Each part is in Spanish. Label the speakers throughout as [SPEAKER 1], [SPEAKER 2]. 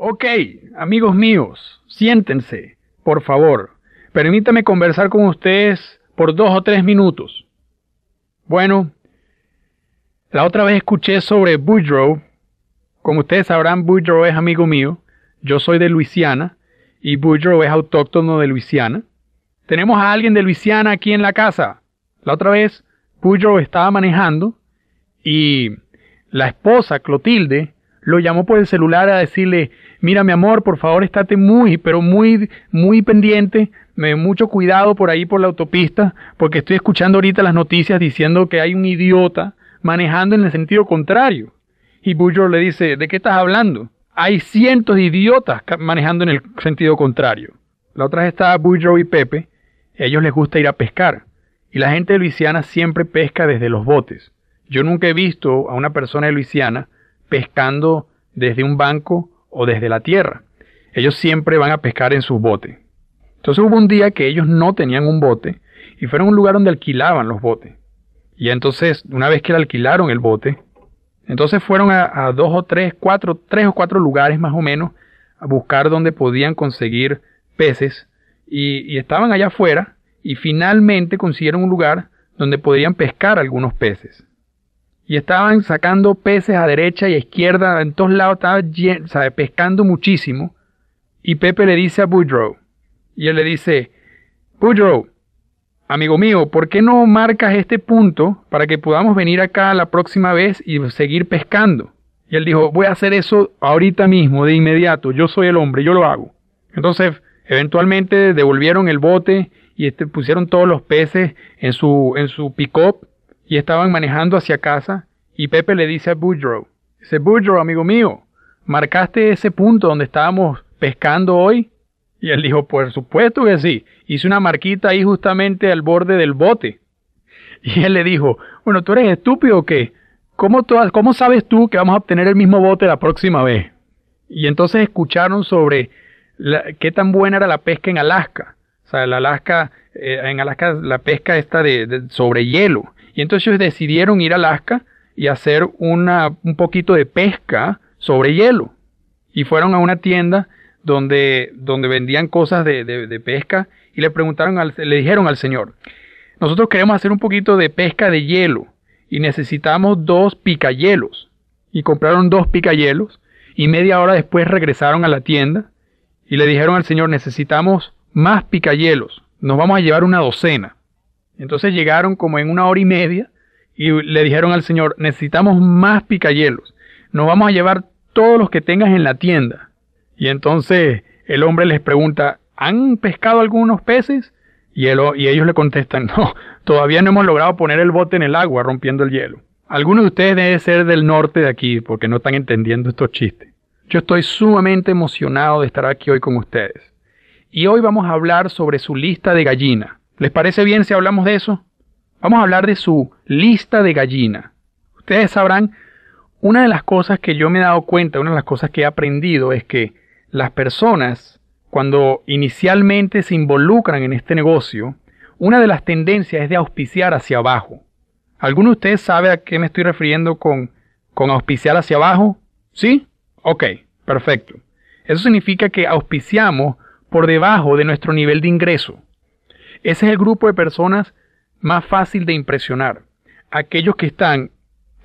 [SPEAKER 1] Ok, amigos míos, siéntense, por favor. Permítame conversar con ustedes por dos o tres minutos. Bueno, la otra vez escuché sobre Boudreaux. Como ustedes sabrán, Boudreaux es amigo mío. Yo soy de Luisiana y Boudreaux es autóctono de Luisiana. Tenemos a alguien de Luisiana aquí en la casa. La otra vez, Boudreaux estaba manejando y la esposa, Clotilde, lo llamó por el celular a decirle, mira mi amor, por favor, estate muy, pero muy, muy pendiente, me mucho cuidado por ahí por la autopista, porque estoy escuchando ahorita las noticias diciendo que hay un idiota manejando en el sentido contrario. Y Bujor le dice, ¿de qué estás hablando? Hay cientos de idiotas manejando en el sentido contrario. La otra vez estaba y Pepe, a ellos les gusta ir a pescar, y la gente de Luisiana siempre pesca desde los botes. Yo nunca he visto a una persona de Luisiana pescando desde un banco o desde la tierra. Ellos siempre van a pescar en su bote Entonces hubo un día que ellos no tenían un bote y fueron a un lugar donde alquilaban los botes. Y entonces, una vez que le alquilaron el bote, entonces fueron a, dos o tres, cuatro, tres o cuatro lugares más o menos a buscar donde podían conseguir peces y, y estaban allá afuera y finalmente consiguieron un lugar donde podían pescar algunos peces y estaban sacando peces a derecha y izquierda, en todos lados estaban pescando muchísimo. Y Pepe le dice a Boudreau, y él le dice, Boudreau, amigo mío, ¿por qué no marcas este punto para que podamos venir acá la próxima vez y seguir pescando? Y él dijo, voy a hacer eso ahorita mismo, de inmediato, yo soy el hombre, yo lo hago. Entonces, eventualmente devolvieron el bote y este, pusieron todos los peces en su, en su pick-up y estaban manejando hacia casa y Pepe le dice a Boudreau, dice Boudreau, amigo mío, ¿marcaste ese punto donde estábamos pescando hoy? Y él dijo, por supuesto que sí, hice una marquita ahí justamente al borde del bote. Y él le dijo, bueno, ¿tú eres estúpido o qué? ¿Cómo, sabes tú que vamos a obtener el mismo bote la próxima vez? Y entonces escucharon sobre qué tan buena era la pesca en Alaska. O sea, Alaska, eh, en Alaska la pesca está de, sobre hielo. Y entonces ellos decidieron ir a Alaska y hacer una, un poquito de pesca sobre hielo. Y fueron a una tienda donde, donde vendían cosas de, pesca y le preguntaron, al, le dijeron al señor, nosotros queremos hacer un poquito de pesca de hielo y necesitamos dos picayelos. Y compraron dos picayelos y media hora después regresaron a la tienda y le dijeron al señor, necesitamos más picayelos, nos vamos a llevar una docena. Entonces llegaron como en una hora y media y le dijeron al señor, necesitamos más picayelos, nos vamos a llevar todos los que tengas en la tienda. Y entonces el hombre les pregunta, ¿han pescado algunos peces? Y, ellos le contestan, no, todavía no hemos logrado poner el bote en el agua rompiendo el hielo. Algunos de ustedes debe ser del norte de aquí porque no están entendiendo estos chistes. Yo estoy sumamente emocionado de estar aquí hoy con ustedes. Y hoy vamos a hablar sobre su lista de gallinas. ¿Les parece bien si hablamos de eso? Vamos a hablar de su lista de gallina. Ustedes sabrán, una de las cosas que yo me he dado cuenta, una de las cosas que he aprendido es que las personas, cuando inicialmente se involucran en este negocio, una de las tendencias es de auspiciar hacia abajo. ¿Alguno de ustedes sabe a qué me estoy refiriendo con, con auspiciar hacia abajo? ¿Sí? Ok, perfecto. Eso significa que auspiciamos por debajo de nuestro nivel de ingreso. Ese es el grupo de personas más fácil de impresionar. Aquellos que están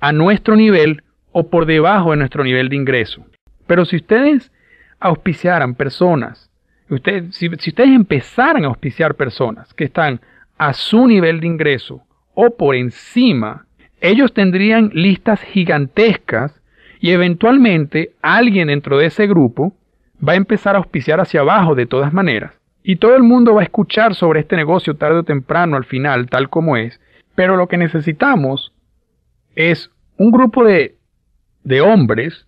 [SPEAKER 1] a nuestro nivel o por debajo de nuestro nivel de ingreso. Pero si ustedes auspiciaran personas, si ustedes empezaran a auspiciar personas que están a su nivel de ingreso o por encima, ellos tendrían listas gigantescas y eventualmente alguien dentro de ese grupo va a empezar a auspiciar hacia abajo de todas maneras. Y todo el mundo va a escuchar sobre este negocio tarde o temprano al final, tal como es. Pero lo que necesitamos es un grupo de, de hombres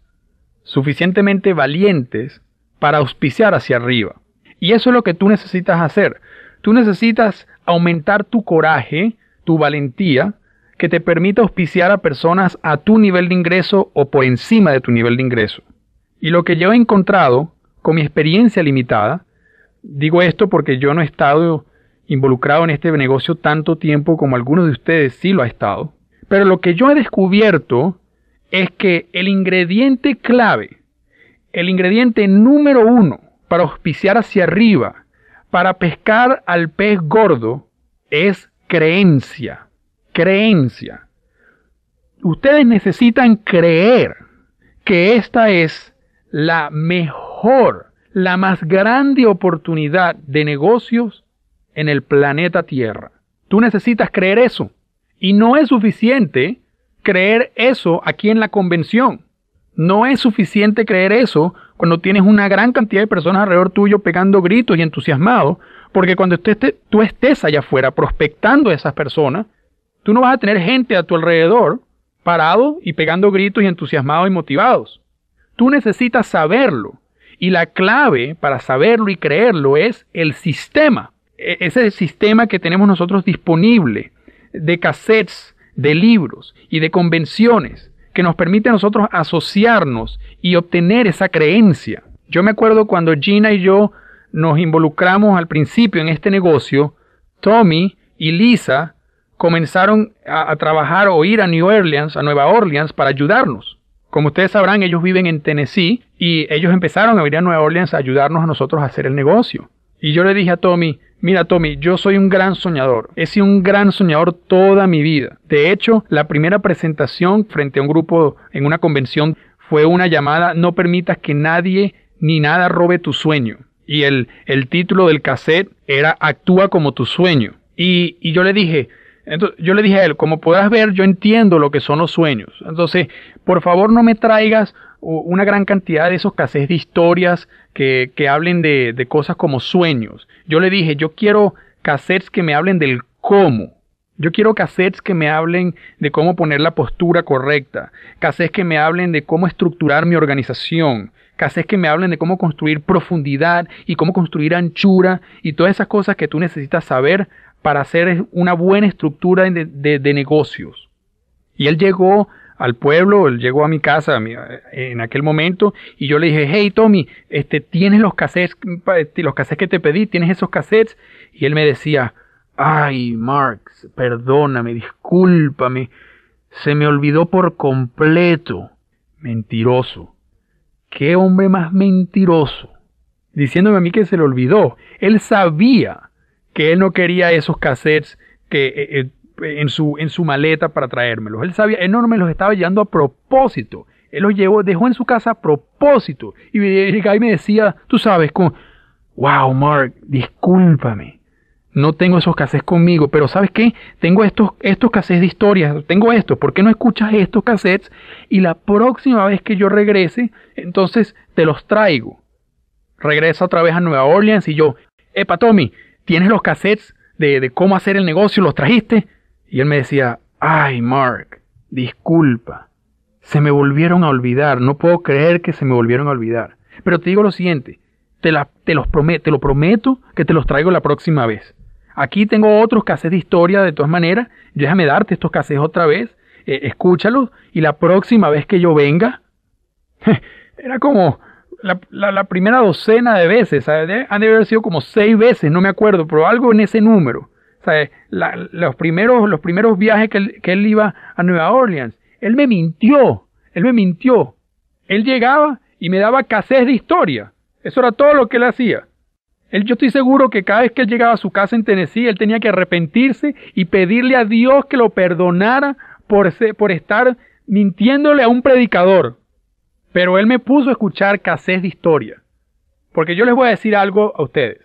[SPEAKER 1] suficientemente valientes para auspiciar hacia arriba. Y eso es lo que tú necesitas hacer. Tú necesitas aumentar tu coraje, tu valentía, que te permita auspiciar a personas a tu nivel de ingreso o por encima de tu nivel de ingreso. Y lo que yo he encontrado, con mi experiencia limitada, Digo esto porque yo no he estado involucrado en este negocio tanto tiempo como algunos de ustedes sí lo ha estado. Pero lo que yo he descubierto es que el ingrediente clave, el ingrediente número uno para auspiciar hacia arriba, para pescar al pez gordo, es creencia. Creencia. Ustedes necesitan creer que esta es la mejor la más grande oportunidad de negocios en el planeta Tierra. Tú necesitas creer eso. Y no es suficiente creer eso aquí en la convención. No es suficiente creer eso cuando tienes una gran cantidad de personas alrededor tuyo pegando gritos y entusiasmados, porque cuando tú estés allá afuera prospectando a esas personas, tú no vas a tener gente a tu alrededor parado y pegando gritos y entusiasmados y motivados. Tú necesitas saberlo. Y la clave para saberlo y creerlo es el sistema. E, ese sistema que tenemos nosotros disponible de cassettes, de libros y de convenciones que nos permite a nosotros asociarnos y obtener esa creencia. Yo me acuerdo cuando Gina y yo nos involucramos al principio en este negocio, Tommy y Lisa comenzaron a, a trabajar o ir a New Orleans, a Nueva Orleans, para ayudarnos como ustedes sabrán, ellos viven en Tennessee y ellos empezaron a venir a Nueva Orleans a ayudarnos a nosotros a hacer el negocio. Y yo le dije a Tommy, mira Tommy, yo soy un gran soñador, he sido un gran soñador toda mi vida. De hecho, la primera presentación frente a un grupo en una convención fue una llamada No permitas que nadie ni nada robe tu sueño. Y el, el título del cassette era Actúa como tu sueño. Y, y yo le dije, entonces, yo le dije a él, como puedas ver, yo entiendo lo que son los sueños. Entonces, por favor no me traigas una gran cantidad de esos cassettes de historias que, que hablen de, de, cosas como sueños. Yo le dije, yo quiero cassettes que me hablen del cómo. Yo quiero cassettes que me hablen de cómo poner la postura correcta, cassettes que me hablen de cómo estructurar mi organización, cassettes que me hablen de cómo construir profundidad y cómo construir anchura y todas esas cosas que tú necesitas saber para hacer una buena estructura de, negocios. Y él llegó al pueblo, él llegó a mi casa eh, en aquel momento y yo le dije, hey Tommy, este, ¿tienes los cassettes, este, los cassettes que te pedí? ¿Tienes esos cassettes? Y él me decía, ay Marx, perdóname, discúlpame, se me olvidó por completo. Mentiroso. ¿Qué hombre más mentiroso? Diciéndome a mí que se le olvidó. Él sabía que él no quería esos cassettes que, eh, eh, en, su, en su maleta para traérmelos. Él sabía, él no me los estaba llevando a propósito. Él los llevó, dejó en su casa a propósito. Y, me decía, tú sabes, wow, Mark, discúlpame. No tengo esos cassettes conmigo, pero ¿sabes qué? Tengo estos, estos cassettes de historias, tengo estos. ¿Por qué no escuchas estos cassettes? Y la próxima vez que yo regrese, entonces te los traigo. Regresa otra vez a Nueva Orleans y yo, Epa Tommy, ¿tienes los cassettes de, cómo hacer el negocio? ¿Los trajiste? Y él me decía, ay, Mark, disculpa. Se me volvieron a olvidar. No puedo creer que se me volvieron a olvidar. Pero te digo lo siguiente. Te, los te lo prometo que te los traigo la próxima vez. Aquí tengo otros cassettes de historia, de todas maneras. Déjame darte estos cassettes otra vez. Eh, escúchalos. Y la próxima vez que yo venga. Era como, la, primera docena de veces, ¿sabes? han de haber sido como seis veces, no me acuerdo, pero algo en ese número. los, primeros, los primeros viajes que él, iba a Nueva Orleans, él me mintió, él me mintió. Él llegaba y me daba casés de historia. Eso era todo lo que él hacía. Él, yo estoy seguro que cada vez que él llegaba a su casa en Tennessee, él tenía que arrepentirse y pedirle a Dios que lo perdonara por, por estar mintiéndole a un predicador. Pero él me puso a escuchar clases de historia. Porque yo les voy a decir algo a ustedes.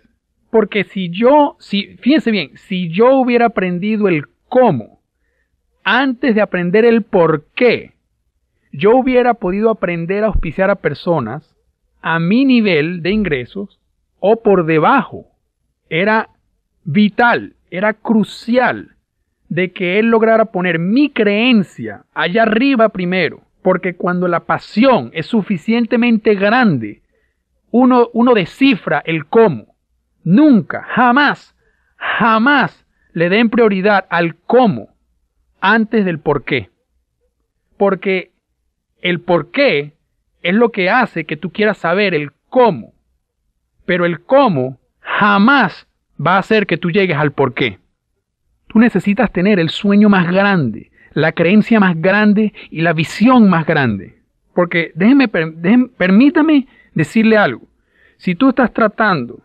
[SPEAKER 1] Porque si yo, si, fíjense bien, si yo hubiera aprendido el cómo antes de aprender el por qué, yo hubiera podido aprender a auspiciar a personas a mi nivel de ingresos o por debajo. Era vital, era crucial de que él lograra poner mi creencia allá arriba primero porque cuando la pasión es suficientemente grande, uno, uno descifra el cómo. Nunca, jamás, jamás le den prioridad al cómo antes del por qué. Porque el por qué es lo que hace que tú quieras saber el cómo. Pero el cómo jamás va a hacer que tú llegues al por qué. Tú necesitas tener el sueño más grande la creencia más grande y la visión más grande. Porque déjeme, permítame decirle algo. Si tú estás tratando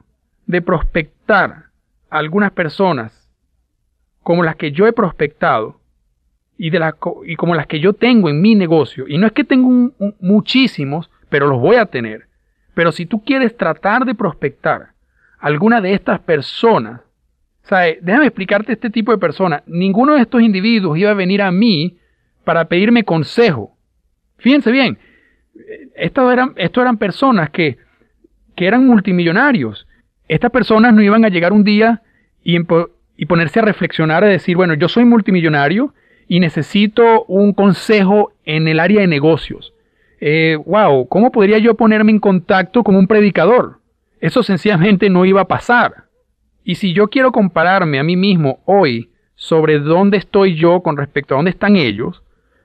[SPEAKER 1] de prospectar a algunas personas como las que yo he prospectado y, de y como las que yo tengo en mi negocio, y no es que tengo muchísimos, pero los voy a tener. Pero si tú quieres tratar de prospectar a alguna de estas personas déjame explicarte este tipo de personas. Ninguno de estos individuos iba a venir a mí para pedirme consejo. Fíjense bien, estas eran, eran personas que, eran multimillonarios. Estas personas no iban a llegar un día y, ponerse a reflexionar, y decir, bueno, yo soy multimillonario y necesito un consejo en el área de negocios. Eh, wow, ¿cómo podría yo ponerme en contacto con un predicador? Eso sencillamente no iba a pasar. Y si yo quiero compararme a mí mismo hoy sobre dónde estoy yo con respecto a dónde están ellos,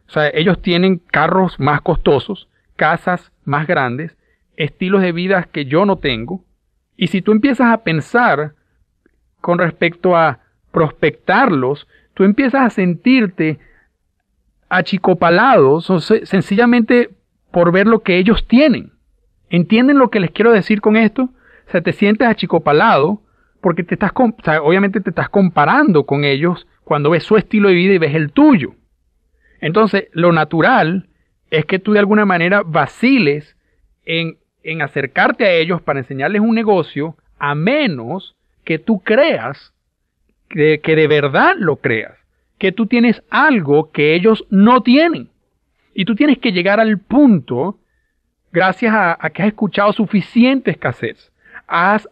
[SPEAKER 1] o sea, ellos tienen carros más costosos, casas más grandes, estilos de vida que yo no tengo. Y si tú empiezas a pensar con respecto a prospectarlos, tú empiezas a sentirte achicopalado sencillamente por ver lo que ellos tienen. ¿Entienden lo que les quiero decir con esto? O sea, te sientes achicopalado porque te estás, obviamente te estás comparando con ellos cuando ves su estilo de vida y ves el tuyo. Entonces, lo natural es que tú de alguna manera vaciles en, acercarte a ellos para enseñarles un negocio, a menos que tú creas, que, de verdad lo creas, que tú tienes algo que ellos no tienen. Y tú tienes que llegar al punto, gracias a, que has escuchado suficiente escasez has,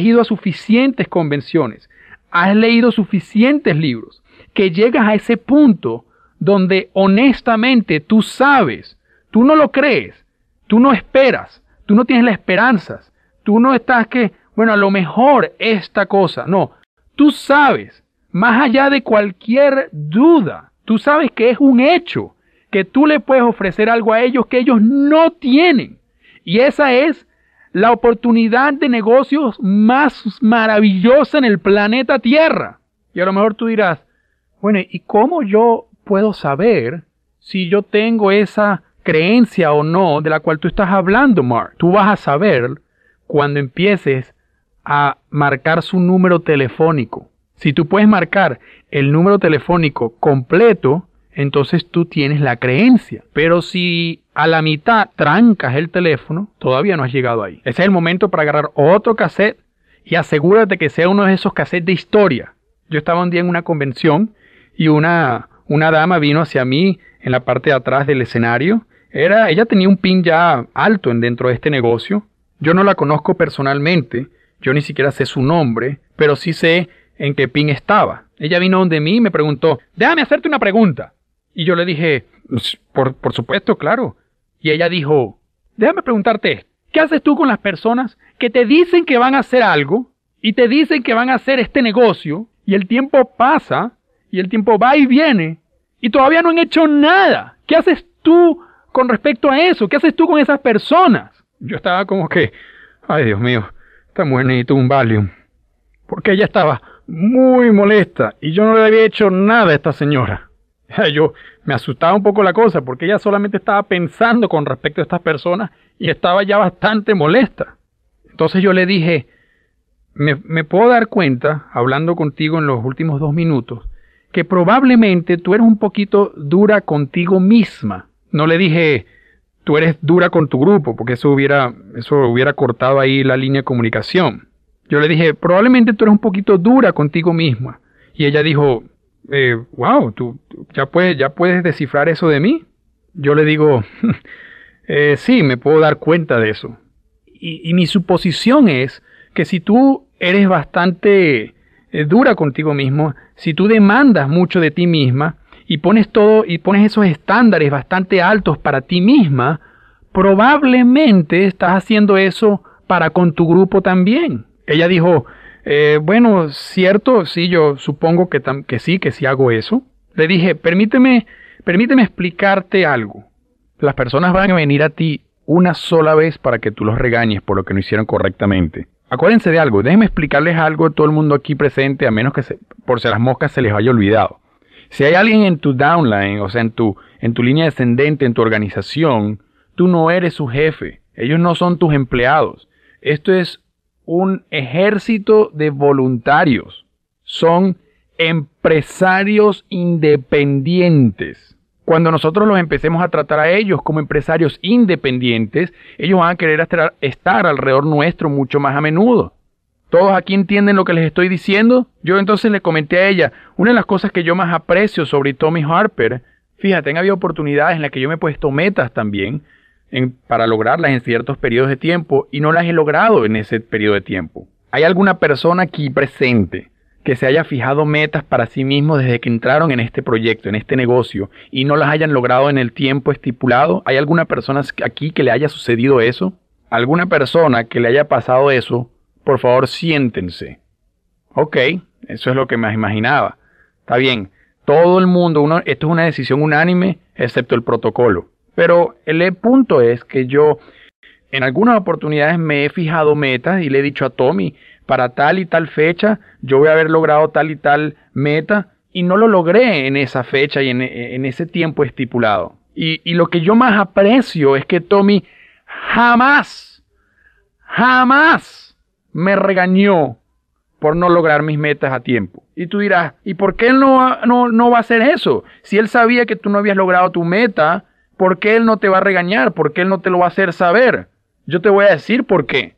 [SPEAKER 1] ido a suficientes convenciones, has leído suficientes libros, que llegas a ese punto donde honestamente tú sabes, tú no lo crees, tú no esperas, tú no tienes la esperanzas, tú no estás que, bueno, a lo mejor esta cosa, no, tú sabes, más allá de cualquier duda, tú sabes que es un hecho, que tú le puedes ofrecer algo a ellos que ellos no tienen. Y esa es la oportunidad de negocios más maravillosa en el planeta Tierra. Y a lo mejor tú dirás, bueno, ¿y cómo yo puedo saber si yo tengo esa creencia o no de la cual tú estás hablando, Mark? Tú vas a saber cuando empieces a marcar su número telefónico. Si tú puedes marcar el número telefónico completo, entonces tú tienes la creencia. Pero si a la mitad trancas el teléfono, todavía no has llegado ahí. Ese es el momento para agarrar otro cassette y asegúrate que sea uno de esos cassettes de historia. Yo estaba un día en una convención y una, una dama vino hacia mí en la parte de atrás del escenario. Era, ella tenía un pin ya alto dentro de este negocio. Yo no la conozco personalmente, yo ni siquiera sé su nombre, pero sí sé en qué pin estaba. Ella vino donde mí y me preguntó, déjame hacerte una pregunta. Y yo le dije, pues, por, por supuesto, claro. Y ella dijo, déjame preguntarte, ¿qué haces tú con las personas que te dicen que van a hacer algo y te dicen que van a hacer este negocio y el tiempo pasa y el tiempo va y viene y todavía no han hecho nada? ¿Qué haces tú con respecto a eso? ¿Qué haces tú con esas personas? Yo estaba como que, ay Dios mío, esta mujer necesita un Valium. Porque ella estaba muy molesta y yo no le había hecho nada a esta señora. Yo me asustaba un poco la cosa porque ella solamente estaba pensando con respecto a estas personas y estaba ya bastante molesta. Entonces yo le dije, me, puedo dar cuenta, hablando contigo en los últimos dos minutos, que probablemente tú eres un poquito dura contigo misma. No le dije, tú eres dura con tu grupo, porque eso hubiera, eso hubiera cortado ahí la línea de comunicación. Yo le dije, probablemente tú eres un poquito dura contigo misma. Y ella dijo, eh, wow, tú ya puedes, ya puedes descifrar eso de mí. Yo le digo, eh, sí, me puedo dar cuenta de eso. Y, y, mi suposición es que si tú eres bastante eh, dura contigo mismo, si tú demandas mucho de ti misma y pones todo y pones esos estándares bastante altos para ti misma, probablemente estás haciendo eso para con tu grupo también. Ella dijo, eh, bueno, cierto, sí, yo supongo que, que sí, que sí hago eso. Le dije, permíteme, permíteme explicarte algo. Las personas van a venir a ti una sola vez para que tú los regañes por lo que no hicieron correctamente. Acuérdense de algo, déjenme explicarles algo a todo el mundo aquí presente, a menos que por si las moscas se les haya olvidado. Si hay alguien en tu downline, o sea, en tu, en tu línea descendente, en tu organización, tú no eres su jefe, ellos no son tus empleados. Esto es un ejército de voluntarios, son empresarios independientes. Cuando nosotros los empecemos a tratar a ellos como empresarios independientes, ellos van a querer estar alrededor nuestro mucho más a menudo. ¿Todos aquí entienden lo que les estoy diciendo? Yo entonces le comenté a ella, una de las cosas que yo más aprecio sobre Tommy Harper, fíjate, han habido oportunidades en las que yo me he puesto metas también, para lograrlas en ciertos periodos de tiempo y no las he logrado en ese periodo de tiempo. ¿Hay alguna persona aquí presente que se haya fijado metas para sí mismo desde que entraron en este proyecto, en este negocio, y no las hayan logrado en el tiempo estipulado? ¿Hay alguna persona aquí que le haya sucedido eso? ¿Alguna persona que le haya pasado eso? Por favor, siéntense. Ok, eso es lo que me imaginaba. Está bien, todo el mundo, esto es una decisión unánime, excepto el protocolo. Pero el e punto es que yo en algunas oportunidades me he fijado metas y le he dicho a Tommy, para tal y tal fecha yo voy a haber logrado tal y tal meta y no lo logré en esa fecha y en, ese tiempo estipulado. Y, lo que yo más aprecio es que Tommy jamás, jamás me regañó por no lograr mis metas a tiempo. Y tú dirás, ¿y por qué él no, no, no va a hacer eso? Si él sabía que tú no habías logrado tu meta, ¿Por qué Él no te va a regañar? ¿Por qué Él no te lo va a hacer saber? Yo te voy a decir por qué.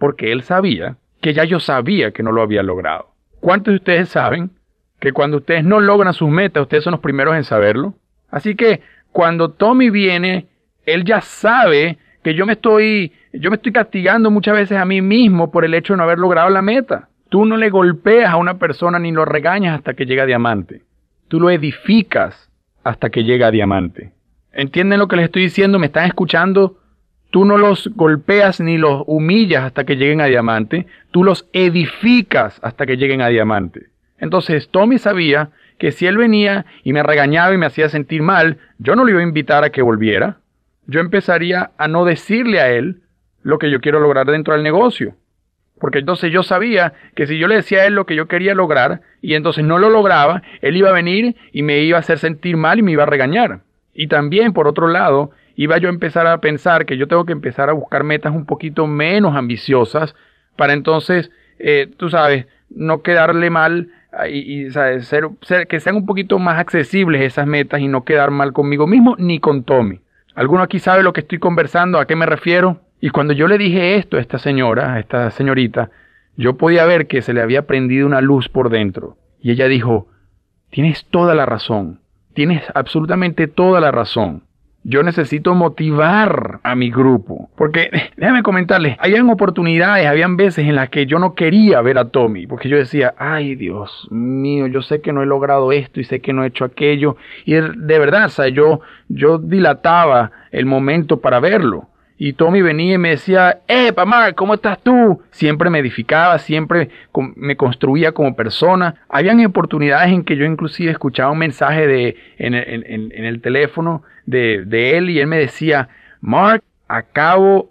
[SPEAKER 1] Porque Él sabía que ya yo sabía que no lo había logrado. ¿Cuántos de ustedes saben que cuando ustedes no logran sus metas, ustedes son los primeros en saberlo? Así que cuando Tommy viene, él ya sabe que yo me estoy yo me estoy castigando muchas veces a mí mismo por el hecho de no haber logrado la meta. Tú no le golpeas a una persona ni lo regañas hasta que llega diamante. Tú lo edificas hasta que llega a diamante. ¿Entienden lo que les estoy diciendo? ¿Me están escuchando? Tú no los golpeas ni los humillas hasta que lleguen a diamante, tú los edificas hasta que lleguen a diamante. Entonces Tommy sabía que si él venía y me regañaba y me hacía sentir mal, yo no le iba a invitar a que volviera. Yo empezaría a no decirle a él lo que yo quiero lograr dentro del negocio. Porque entonces yo sabía que si yo le decía a él lo que yo quería lograr y entonces no lo lograba, él iba a venir y me iba a hacer sentir mal y me iba a regañar. Y también, por otro lado, iba yo a empezar a pensar que yo tengo que empezar a buscar metas un poquito menos ambiciosas para entonces, eh, tú sabes, no quedarle mal ah, y, ¿sabes? Ser, ser, que sean un poquito más accesibles esas metas y no quedar mal conmigo mismo ni con Tommy. ¿Alguno aquí sabe lo que estoy conversando? ¿A qué me refiero? Y cuando yo le dije esto a esta señora, a esta señorita, yo podía ver que se le había prendido una luz por dentro. Y ella dijo, tienes toda la razón tienes absolutamente toda la razón. Yo necesito motivar a mi grupo. Porque, déjame comentarles, habían oportunidades, habían veces en las que yo no quería ver a Tommy. Porque yo decía, ay Dios mío, yo sé que no he logrado esto y sé que no he hecho aquello. Y de verdad, o sea, yo, yo dilataba el momento para verlo. Y Tommy venía y me decía, ¡Epa, eh, Mark, ¿cómo estás tú? Siempre me edificaba, siempre me construía como persona. Habían oportunidades en que yo inclusive escuchaba un mensaje de, en, el teléfono de, de, él y él me decía, Mark, acabo,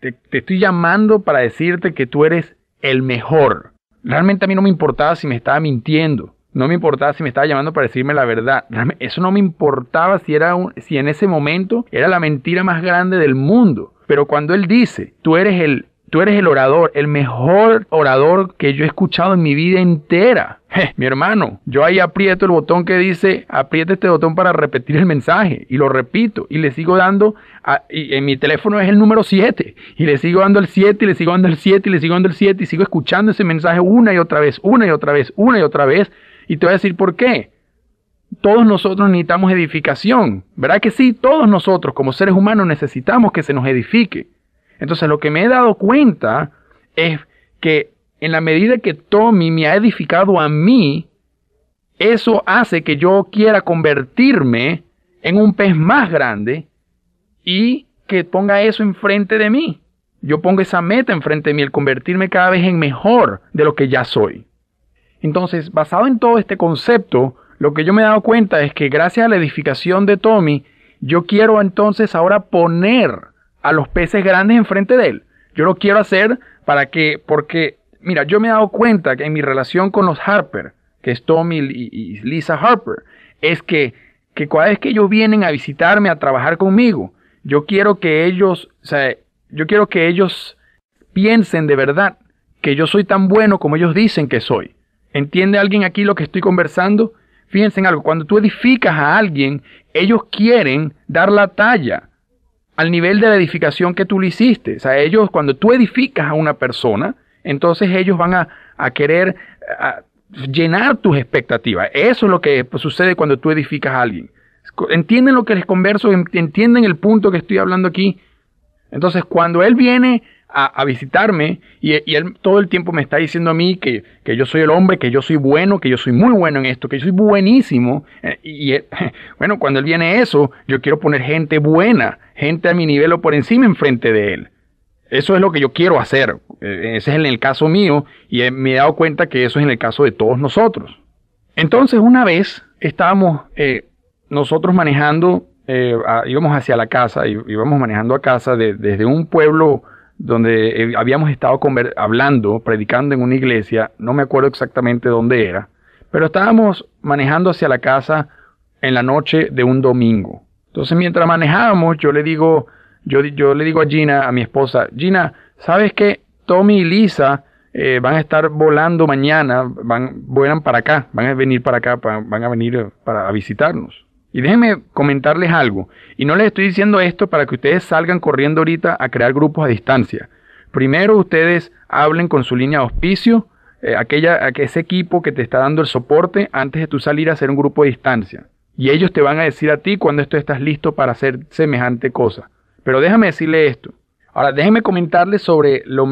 [SPEAKER 1] te, te estoy llamando para decirte que tú eres el mejor. Realmente a mí no me importaba si me estaba mintiendo. No me importaba si me estaba llamando para decirme la verdad. Eso no me importaba si, era un, si en ese momento era la mentira más grande del mundo. Pero cuando él dice, tú eres el, tú eres el orador, el mejor orador que yo he escuchado en mi vida entera. mi hermano, yo ahí aprieto el botón que dice, aprieta este botón para repetir el mensaje. Y lo repito, y le sigo dando, y en mi teléfono es el número 7, y le sigo dando el 7, y le sigo dando el 7, y le sigo dando el 7, y sigo escuchando ese mensaje una y otra vez, una y otra vez, una y otra vez, y te voy a decir por qué. Todos nosotros necesitamos edificación, ¿verdad que sí? Todos nosotros como seres humanos necesitamos que se nos edifique. Entonces lo que me he dado cuenta es que en la medida que Tommy me ha edificado a mí, eso hace que yo quiera convertirme en un pez más grande y que ponga eso enfrente de mí. Yo pongo esa meta enfrente de mí, el convertirme cada vez en mejor de lo que ya soy. Entonces, basado en todo este concepto, lo que yo me he dado cuenta es que gracias a la edificación de Tommy, yo quiero entonces ahora poner a los peces grandes enfrente de él. Yo lo quiero hacer para que, porque, mira, yo me he dado cuenta que en mi relación con los Harper, que es Tommy y, Lisa Harper, es que, que cada vez que ellos vienen a visitarme, a trabajar conmigo, yo quiero que ellos, o sea, yo quiero que ellos piensen de verdad que yo soy tan bueno como ellos dicen que soy. ¿Entiende alguien aquí lo que estoy conversando? Fíjense en algo, cuando tú edificas a alguien, ellos quieren dar la talla al nivel de la edificación que tú le hiciste. O sea, ellos, cuando tú edificas a una persona, entonces ellos van a, querer llenar tus expectativas. Eso es lo que pues, sucede cuando tú edificas a alguien. ¿Entienden lo que les converso? ¿Entienden el punto que estoy hablando aquí? Entonces, cuando él viene a, visitarme y, él todo el tiempo me está diciendo a mí que, yo soy el hombre, que yo soy bueno, que yo soy muy bueno en esto, que yo soy buenísimo. Eh, y, bueno, cuando él viene eso, yo quiero poner gente buena, gente a mi nivel o por encima enfrente de él. Eso es lo que yo quiero hacer. Eh, ese es en el caso mío y eh, me he dado cuenta que eso es en el caso de todos nosotros. Entonces, una vez estábamos nosotros manejando, íbamos hacia la casa, y íbamos manejando a casa desde un pueblo donde eh, habíamos estado hablando, predicando en una iglesia, no me acuerdo exactamente dónde era, pero estábamos manejando hacia la casa en la noche de un domingo. Entonces mientras manejábamos, yo le digo, yo, le digo a Gina, a mi esposa, Gina, ¿sabes qué? Tommy y Lisa eh, van a estar volando mañana, van, vuelan para acá, van a venir para acá, van a venir eh, para visitarnos. Y déjenme comentarles algo, y no les estoy diciendo esto para que ustedes salgan corriendo ahorita a crear grupos a distancia. Primero ustedes hablen con su línea de auspicio, eh, aquella, ese equipo que te está dando el soporte antes de tú salir a hacer un grupo a distancia. Y ellos te van a decir a ti cuando tú estás listo para hacer semejante cosa. Pero déjame decirle esto. Ahora, déjenme comentarles sobre lo,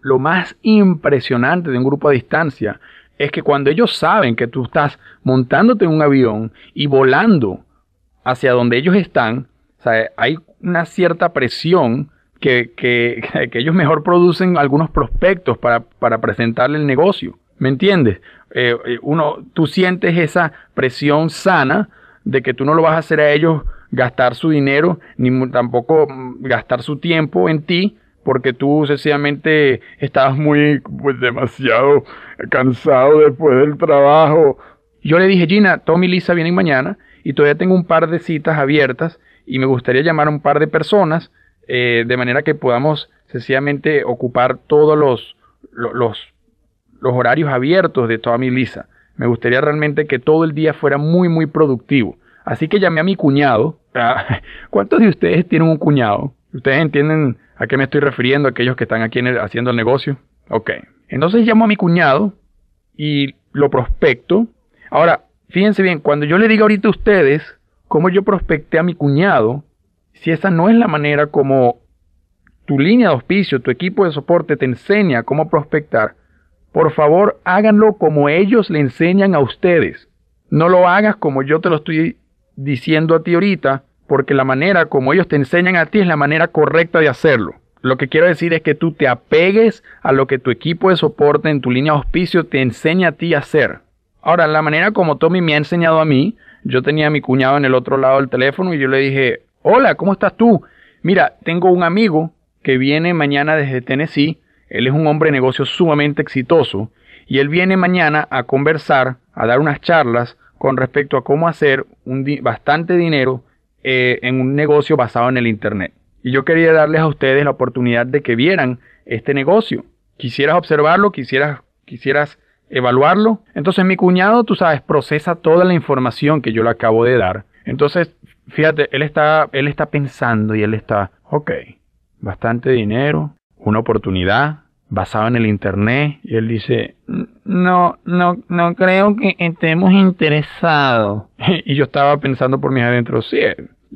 [SPEAKER 1] lo más impresionante de un grupo a distancia. Es que cuando ellos saben que tú estás montándote en un avión y volando hacia donde ellos están, hay una cierta presión que, que, ellos mejor producen algunos prospectos para, para presentarle el negocio. ¿Me entiendes? Eh, eh, uno, tú sientes esa presión sana de que tú no lo vas a hacer a ellos gastar su dinero, ni tampoco mm, gastar su tiempo en ti, porque tú sencillamente estabas muy, pues demasiado cansado después del trabajo. Yo le dije, Gina, Tommy y Lisa vienen mañana y todavía tengo un par de citas abiertas y me gustaría llamar a un par de personas eh, de manera que podamos sencillamente ocupar todos los, los, los horarios abiertos de toda mi lista. Me gustaría realmente que todo el día fuera muy, muy productivo. Así que llamé a mi cuñado. Ah, ¿Cuántos de ustedes tienen un cuñado? ¿Ustedes entienden a qué me estoy refiriendo, aquellos que están aquí haciendo el negocio? Ok. Entonces llamo a mi cuñado y lo prospecto. Ahora, Fíjense bien, cuando yo le diga ahorita a ustedes cómo yo prospecté a mi cuñado, si esa no es la manera como tu línea de auspicio, tu equipo de soporte te enseña cómo prospectar, por favor háganlo como ellos le enseñan a ustedes. No lo hagas como yo te lo estoy diciendo a ti ahorita, porque la manera como ellos te enseñan a ti es la manera correcta de hacerlo. Lo que quiero decir es que tú te apegues a lo que tu equipo de soporte en tu línea de auspicio te enseña a ti a hacer. Ahora, la manera como Tommy me ha enseñado a mí, yo tenía a mi cuñado en el otro lado del teléfono y yo le dije, hola, ¿cómo estás tú? Mira, tengo un amigo que viene mañana desde Tennessee, él es un hombre de negocio sumamente exitoso, y él viene mañana a conversar, a dar unas charlas con respecto a cómo hacer un bastante dinero eh, en un negocio basado en el Internet. Y yo quería darles a ustedes la oportunidad de que vieran este negocio. Quisieras observarlo, quisieras, quisieras evaluarlo. Entonces mi cuñado, tú sabes, procesa toda la información que yo le acabo de dar. Entonces, fíjate, él está, él está pensando y él está, ok, bastante dinero, una oportunidad, basado en el internet y él dice no no no creo que estemos interesados y yo estaba pensando por mis adentro, sí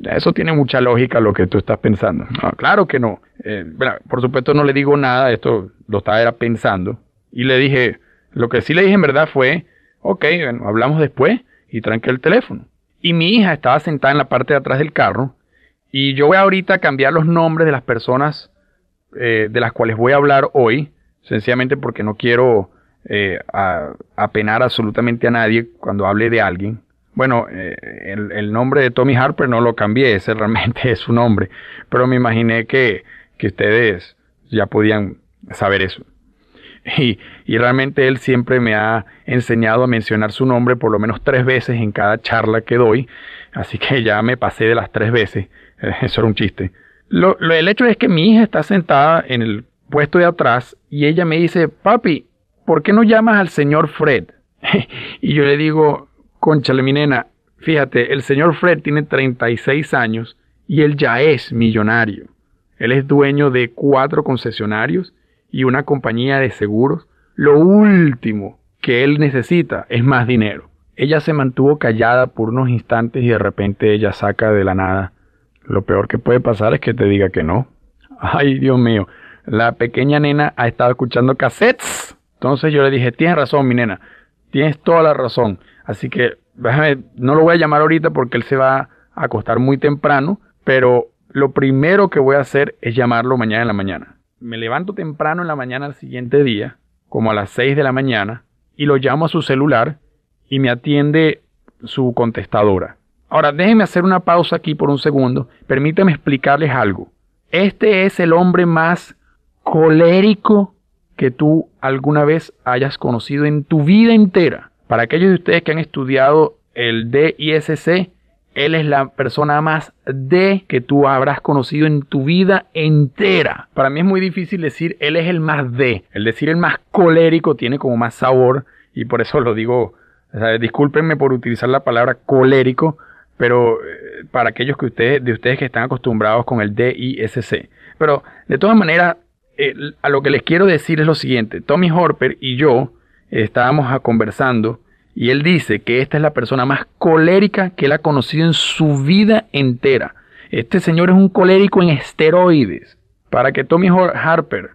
[SPEAKER 1] eso tiene mucha lógica lo que tú estás pensando claro que no eh, por supuesto no le digo nada esto lo estaba pensando y le dije lo que sí le dije en verdad fue, ok, hablamos después y tranqué el teléfono. Y mi hija estaba sentada en la parte de atrás del carro y yo voy ahorita a cambiar los nombres de las personas eh, de las cuales voy a hablar hoy, sencillamente porque no quiero eh, apenar absolutamente a nadie cuando hable de alguien. Bueno, eh, el, nombre de Tommy Harper no lo cambié, ese realmente es su nombre, pero me imaginé que, que ustedes ya podían saber eso. Y, realmente él siempre me ha enseñado a mencionar su nombre por lo menos tres veces en cada charla que doy, así que ya me pasé de las tres veces. Eso era un chiste. Lo, el hecho es que mi hija está sentada en el puesto de atrás y ella me dice, papi, ¿por qué no llamas al señor Fred? y yo le digo, conchale mi nena, fíjate, el señor Fred tiene 36 años y él ya es millonario. Él es dueño de cuatro concesionarios y una compañía de seguros, lo último que él necesita es más dinero. Ella se mantuvo callada por unos instantes y de repente ella saca de la nada. Lo peor que puede pasar es que te diga que no. Ay, Dios mío, la pequeña nena ha estado escuchando cassettes. Entonces yo le dije, tienes razón, mi nena, tienes toda la razón. Así que, déjame, no lo voy a llamar ahorita porque él se va a acostar muy temprano, pero lo primero que voy a hacer es llamarlo mañana en la mañana me levanto temprano en la mañana al siguiente día, como a las 6 de la mañana, y lo llamo a su celular y me atiende su contestadora. Ahora, déjenme hacer una pausa aquí por un segundo. permítanme explicarles algo. Este es el hombre más colérico que tú alguna vez hayas conocido en tu vida entera. Para aquellos de ustedes que han estudiado el DISC, él es la persona más de que tú habrás conocido en tu vida entera. Para mí es muy difícil decir Él es el más de. El decir el más colérico tiene como más sabor y por eso lo digo. discúlpenme por utilizar la palabra colérico, pero eh, para aquellos que ustedes, de ustedes que están acostumbrados con el DISC. Pero de todas maneras, a lo que les quiero decir es lo siguiente. Tommy Horper y yo eh, estábamos conversando y él dice que esta es la persona más colérica que él ha conocido en su vida entera. Este señor es un colérico en esteroides. Para que Tommy Harper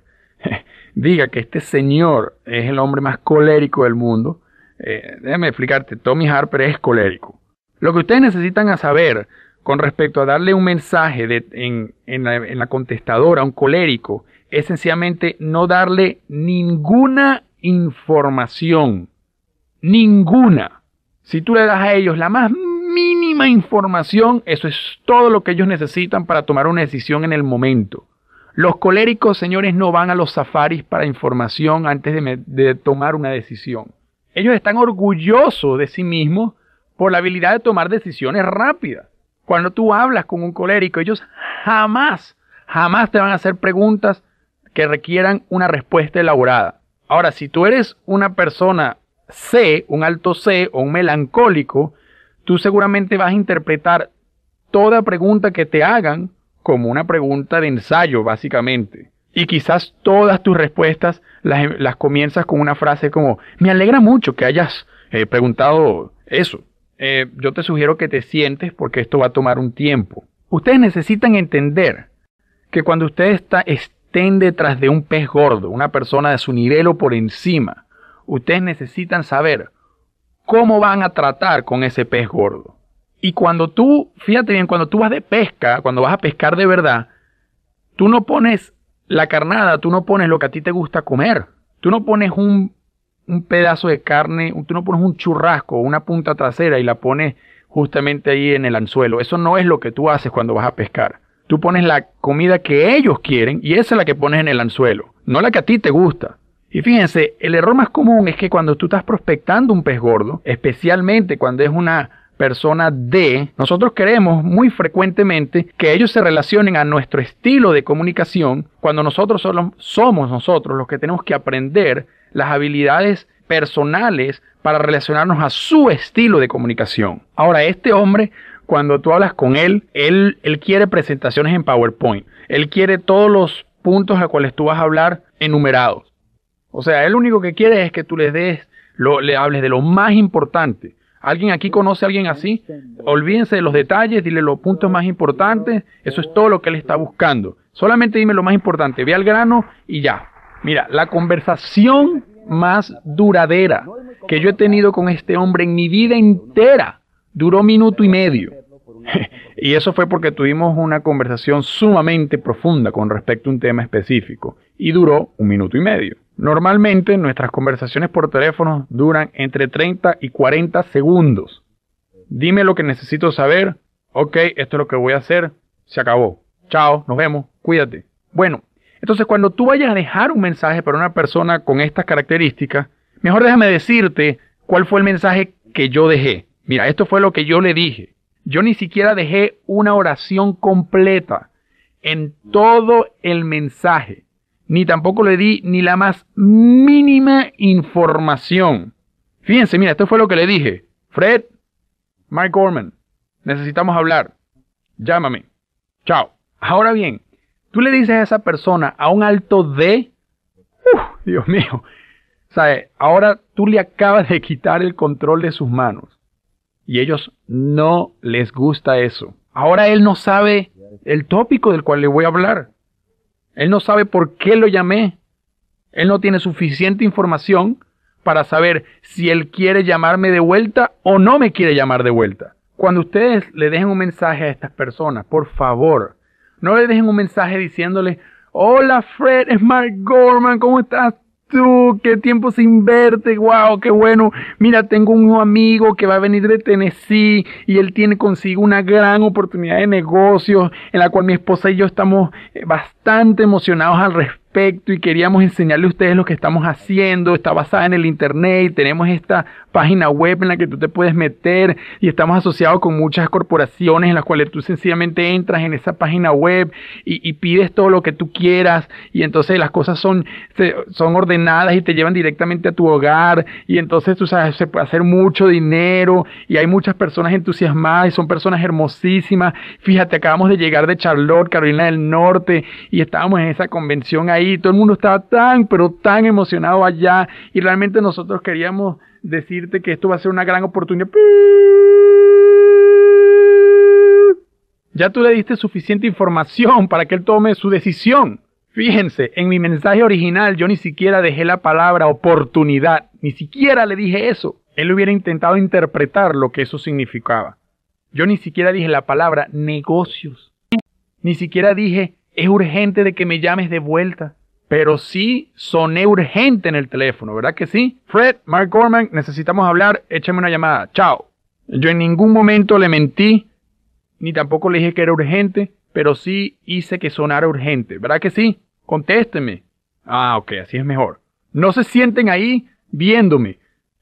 [SPEAKER 1] diga que este señor es el hombre más colérico del mundo, eh, déjame explicarte, Tommy Harper es colérico. Lo que ustedes necesitan saber con respecto a darle un mensaje en, la, en la contestadora a un colérico es sencillamente no darle ninguna información ninguna. Si tú le das a ellos la más mínima información, eso es todo lo que ellos necesitan para tomar una decisión en el momento. Los coléricos, señores, no van a los safaris para información antes de, tomar una decisión. Ellos están orgullosos de sí mismos por la habilidad de tomar decisiones rápidas. Cuando tú hablas con un colérico, ellos jamás, jamás te van a hacer preguntas que requieran una respuesta elaborada. Ahora, si tú eres una persona C, un alto C o un melancólico, tú seguramente vas a interpretar toda pregunta que te hagan como una pregunta de ensayo, básicamente. Y quizás todas tus respuestas las, em, comienzas con una frase como, me alegra mucho que hayas eh, preguntado eso. Eh, yo te sugiero que te sientes porque esto va a tomar un tiempo. Ustedes necesitan entender que cuando usted está, estén detrás de un pez gordo, una persona de su nivel o por encima, ustedes necesitan saber cómo van a tratar con ese pez gordo. Y cuando tú, fíjate bien, cuando tú vas de pesca, cuando vas a pescar de verdad, tú no pones la carnada, tú no pones lo que a ti te gusta comer. Tú no pones un, pedazo de carne, tú no pones un churrasco, una punta trasera y la pones justamente ahí en el anzuelo. Eso no es lo que tú haces cuando vas a pescar. Tú pones la comida que ellos quieren y esa es la que pones en el anzuelo, no la que a ti te gusta. Y fíjense, el error más común es que cuando tú estás prospectando un pez gordo, especialmente cuando es una persona de, nosotros queremos muy frecuentemente que ellos se relacionen a nuestro estilo de comunicación cuando nosotros somos nosotros los que tenemos que aprender las habilidades personales para relacionarnos a su estilo de comunicación. Ahora, este hombre, cuando tú hablas con él, él, él quiere presentaciones en PowerPoint, él quiere todos los puntos a cuales tú vas a hablar enumerados. O sea, él único que quiere es que tú les des, lo, le hables de lo más importante. ¿Alguien aquí conoce a alguien así? Olvídense de los detalles, dile los puntos más importantes. Eso es todo lo que él está buscando. Solamente dime lo más importante, ve al grano y ya. Mira, la conversación más duradera que yo he tenido con este hombre en mi vida entera duró minuto y medio. y eso fue porque tuvimos una conversación sumamente profunda con respecto a un tema específico y duró un minuto y medio. Normalmente nuestras conversaciones por teléfono duran entre 30 y 40 segundos. Dime lo que necesito saber. Ok, esto es lo que voy a hacer. Se acabó. Chao, nos vemos. Cuídate. Bueno, entonces cuando tú vayas a dejar un mensaje para una persona con estas características, mejor déjame decirte cuál fue el mensaje que yo dejé. Mira, esto fue lo que yo le dije. Yo ni siquiera dejé una oración completa en todo el mensaje ni tampoco le di ni la más mínima información. Fíjense, mira, esto fue lo que le dije. Fred, Mike Gorman, necesitamos hablar. Llámame. Chao. Ahora bien, tú le dices a esa persona a un alto de... Uf, Dios mío. ¿Sabe? Ahora tú le acabas de quitar el control de sus manos. Y ellos no les gusta eso. Ahora él no sabe el tópico del cual le voy a hablar. Él no sabe por qué lo llamé. Él no tiene suficiente información para saber si él quiere llamarme de vuelta o no me quiere llamar de vuelta. Cuando ustedes le dejen un mensaje a estas personas, por favor, no le dejen un mensaje diciéndole: hola Fred, es Mark Gorman, ¿cómo estás? qué tiempo sin verte, wow, qué bueno. Mira, tengo un amigo que va a venir de Tennessee y él tiene consigo una gran oportunidad de negocio en la cual mi esposa y yo estamos eh, bastante emocionados al respecto y queríamos enseñarle a ustedes lo que estamos haciendo. Está basada en el Internet y tenemos esta página web en la que tú te puedes meter y estamos asociados con muchas corporaciones en las cuales tú sencillamente entras en esa página web y, pides todo lo que tú quieras y entonces las cosas son, son ordenadas y te llevan directamente a tu hogar y entonces tú sabes, se puede hacer mucho dinero y hay muchas personas entusiasmadas y son personas hermosísimas. Fíjate, acabamos de llegar de Charlotte, Carolina del Norte y estábamos en esa convención ahí todo el mundo estaba tan, pero tan emocionado allá y realmente nosotros queríamos decirte que esto va a ser una gran oportunidad. Ya tú le diste suficiente información para que él tome su decisión. Fíjense, en mi mensaje original yo ni siquiera dejé la palabra oportunidad, ni siquiera le dije eso. Él hubiera intentado interpretar lo que eso significaba. Yo ni siquiera dije la palabra negocios, ni siquiera dije es urgente de que me llames de vuelta. Pero sí soné urgente en el teléfono, ¿verdad que sí? Fred, Mark Gorman, necesitamos hablar, échame una llamada, chao. Yo en ningún momento le mentí, ni tampoco le dije que era urgente, pero sí hice que sonara urgente, ¿verdad que sí? Contésteme. Ah, ok, así es mejor. No se sienten ahí viéndome.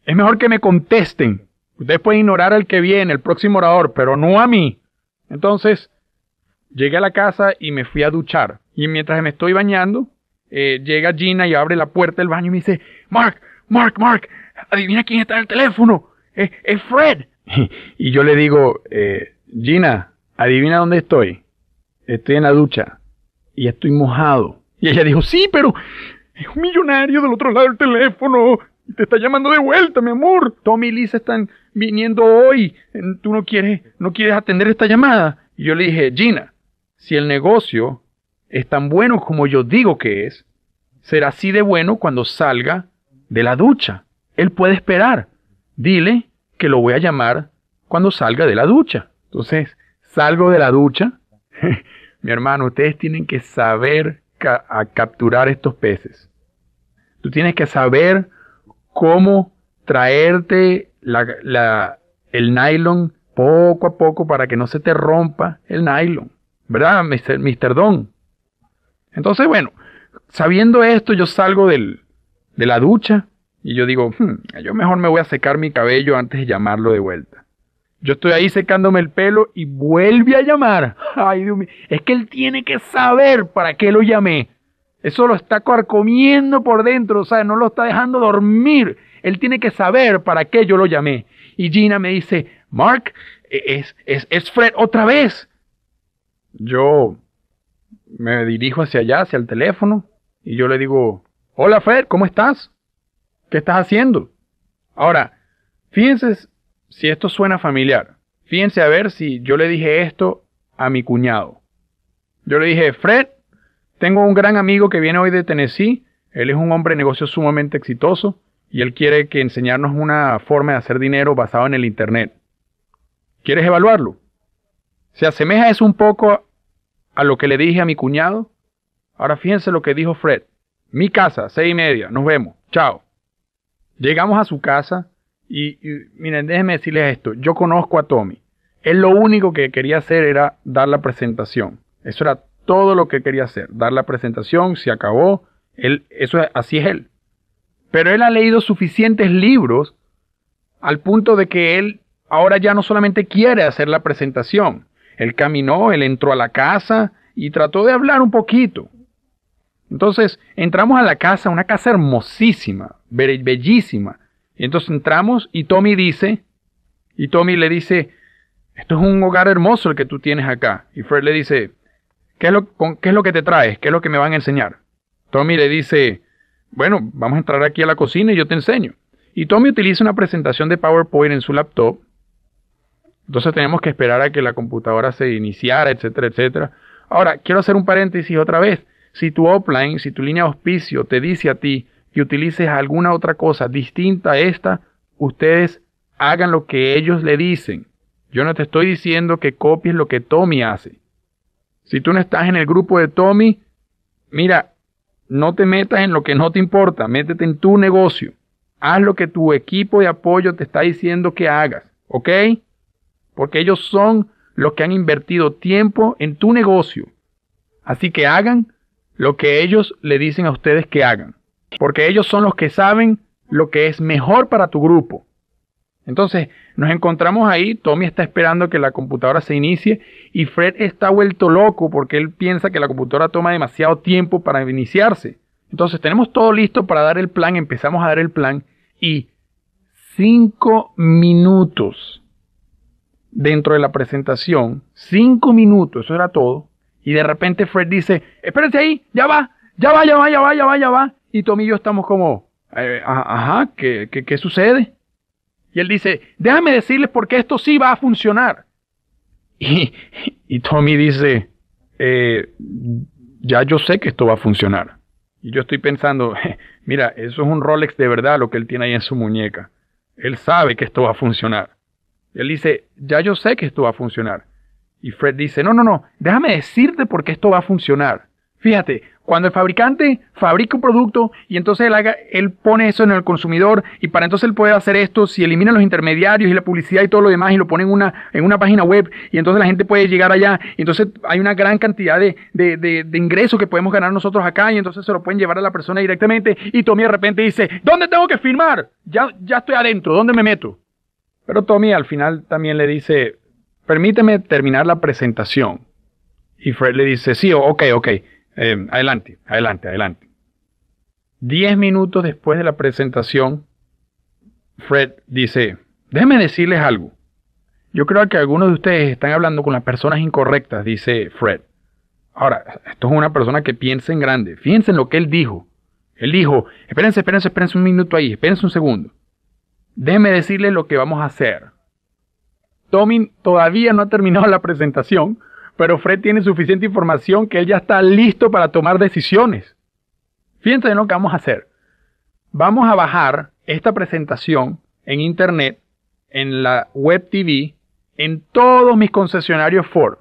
[SPEAKER 1] Es mejor que me contesten. Ustedes pueden ignorar al que viene, el próximo orador, pero no a mí. Entonces, Llegué a la casa y me fui a duchar. Y mientras me estoy bañando, eh, llega Gina y abre la puerta del baño y me dice, Mark, Mark, Mark, adivina quién está en el teléfono. Es, es Fred. y yo le digo, eh, Gina, adivina dónde estoy. Estoy en la ducha y estoy mojado. Y ella dijo, sí, pero es un millonario del otro lado del teléfono. Te está llamando de vuelta, mi amor. Tommy y Lisa están viniendo hoy. Tú no quieres, no quieres atender esta llamada. Y yo le dije, Gina, si el negocio es tan bueno como yo digo que es, será así de bueno cuando salga de la ducha. Él puede esperar. Dile que lo voy a llamar cuando salga de la ducha. Entonces, salgo de la ducha. Mi hermano, ustedes tienen que saber a capturar estos peces. Tú tienes que saber cómo traerte el nylon poco a poco para que no se te rompa el nylon. ¿verdad? Mr. Don. Entonces, bueno, sabiendo esto, yo salgo del, de la ducha y yo digo, hmm, yo mejor me voy a secar mi cabello antes de llamarlo de vuelta. Yo estoy ahí secándome el pelo y vuelve a llamar. Ay, Es que él tiene que saber para qué lo llamé. Eso lo está carcomiendo por dentro, o sea, no lo está dejando dormir. Él tiene que saber para qué yo lo llamé. Y Gina me dice, Mark, e-, es, es, es Fred otra vez. Yo me dirijo hacia allá, hacia el teléfono, y yo le digo, hola Fred, ¿cómo estás? ¿Qué estás haciendo? Ahora, fíjense si esto suena familiar. Fíjense a ver si yo le dije esto a mi cuñado. Yo le dije, Fred, tengo un gran amigo que viene hoy de Tennessee, él es un hombre de negocio sumamente exitoso y él quiere que enseñarnos una forma de hacer dinero basado en el Internet. ¿Quieres evaluarlo? Se asemeja eso un poco a lo que le dije a mi cuñado. Ahora fíjense lo que dijo Fred. Mi casa, seis y media, nos vemos, chao. Llegamos a su casa y, miren, déjenme decirles esto, yo conozco a Tommy. Él lo único que quería hacer era dar la presentación. Eso era todo lo que quería hacer, dar la presentación, se acabó, él, eso así es él. Pero él ha leído suficientes libros al punto de que él ahora ya no solamente quiere hacer la presentación, él caminó, él entró a la casa y trató de hablar un poquito. Entonces entramos a la casa, una casa hermosísima, bellísima. Entonces entramos y Tommy dice, y Tommy le dice, esto es un hogar hermoso el que tú tienes acá. Y Fred le dice, ¿qué es lo, ¿qué es lo que te traes? ¿Qué es lo que me van a enseñar? Tommy le dice, bueno, vamos a entrar aquí a la cocina y yo te enseño. Y Tommy utiliza una presentación de PowerPoint en su laptop entonces tenemos que esperar a que la computadora se iniciara, etcétera, etcétera. Ahora, quiero hacer un paréntesis otra vez. Si tu offline, si tu línea de auspicio te dice a ti que utilices alguna otra cosa distinta a esta, ustedes hagan lo que ellos le dicen. Yo no te estoy diciendo que copies lo que Tommy hace. Si tú no estás en el grupo de Tommy, mira, no te metas en lo que no te importa, métete en tu negocio. Haz lo que tu equipo de apoyo te está diciendo que hagas, ¿ok? porque ellos son los que han invertido tiempo en tu negocio. Así que hagan lo que ellos le dicen a ustedes que hagan, porque ellos son los que saben lo que es mejor para tu grupo. Entonces, nos encontramos ahí, Tommy está esperando que la computadora se inicie y Fred está vuelto loco porque él piensa que la computadora toma demasiado tiempo para iniciarse. Entonces, tenemos todo listo para dar el plan, empezamos a dar el plan y cinco minutos dentro de la presentación, cinco minutos, eso era todo, y de repente Fred dice, espérense ahí, ya va, ya va, ya va, ya va, ya va, ya va, y Tommy y yo estamos como, eh, ajá, ¿qué, qué, qué sucede? Y él dice, déjame decirles por qué esto sí va a funcionar. Y, y Tommy dice, eh, ya yo sé que esto va a funcionar. Y yo estoy pensando, mira, eso es un Rolex de verdad lo que él tiene ahí en su muñeca. Él sabe que esto va a funcionar él dice, ya yo sé que esto va a funcionar. Y Fred dice, no, no, no, déjame decirte por qué esto va a funcionar. Fíjate, cuando el fabricante fabrica un producto y entonces él, haga, él pone eso en el consumidor y para entonces él puede hacer esto, si elimina los intermediarios y la publicidad y todo lo demás y lo pone en una, en una página web y entonces la gente puede llegar allá, y entonces hay una gran cantidad de, de, de, ingresos que podemos ganar nosotros acá y entonces se lo pueden llevar a la persona directamente y Tommy de repente dice, ¿dónde tengo que firmar? Ya, ya estoy adentro, ¿dónde me meto? Pero Tommy al final también le dice, permíteme terminar la presentación. Y Fred le dice, sí, ok, ok, eh, adelante, adelante, adelante. Diez minutos después de la presentación, Fred dice, déjenme decirles algo. Yo creo que algunos de ustedes están hablando con las personas incorrectas, dice Fred. Ahora, esto es una persona que piensa en grande. Fíjense en lo que él dijo. Él dijo, espérense, espérense, espérense un minuto ahí, espérense un segundo. Déjeme decirle lo que vamos a hacer. Tommy todavía no ha terminado la presentación, pero Fred tiene suficiente información que él ya está listo para tomar decisiones. Fíjense en lo que vamos a hacer. Vamos a bajar esta presentación en internet, en la web TV, en todos mis concesionarios Ford.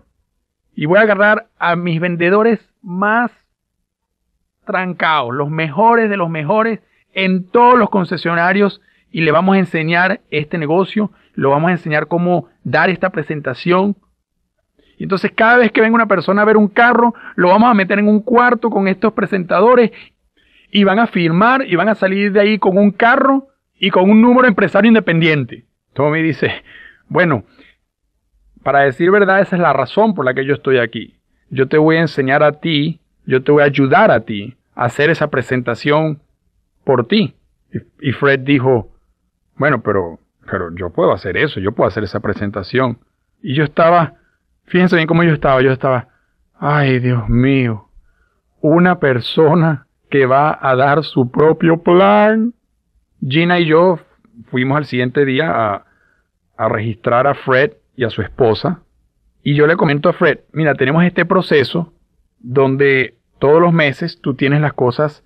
[SPEAKER 1] Y voy a agarrar a mis vendedores más trancados, los mejores de los mejores en todos los concesionarios y le vamos a enseñar este negocio, lo vamos a enseñar cómo dar esta presentación. Y entonces cada vez que venga una persona a ver un carro, lo vamos a meter en un cuarto con estos presentadores y van a firmar y van a salir de ahí con un carro y con un número empresario independiente. Tommy dice, bueno, para decir verdad, esa es la razón por la que yo estoy aquí. Yo te voy a enseñar a ti, yo te voy a ayudar a ti a hacer esa presentación por ti. Y Fred dijo, bueno, pero, pero yo puedo hacer eso, yo puedo hacer esa presentación. Y yo estaba, fíjense bien cómo yo estaba, yo estaba, ay Dios mío, una persona que va a dar su propio plan. Gina y yo fuimos al siguiente día a, a registrar a Fred y a su esposa. Y yo le comento a Fred, mira, tenemos este proceso donde todos los meses tú tienes las cosas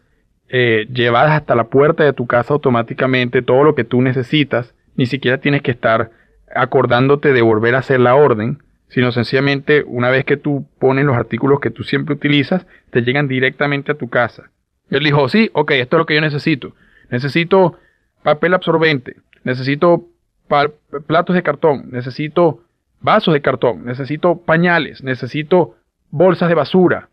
[SPEAKER 1] eh, llevadas hasta la puerta de tu casa automáticamente todo lo que tú necesitas. Ni siquiera tienes que estar acordándote de volver a hacer la orden, sino sencillamente una vez que tú pones los artículos que tú siempre utilizas, te llegan directamente a tu casa. Él dijo, sí, ok, esto es lo que yo necesito. Necesito papel absorbente, necesito platos de cartón, necesito vasos de cartón, necesito pañales, necesito bolsas de basura.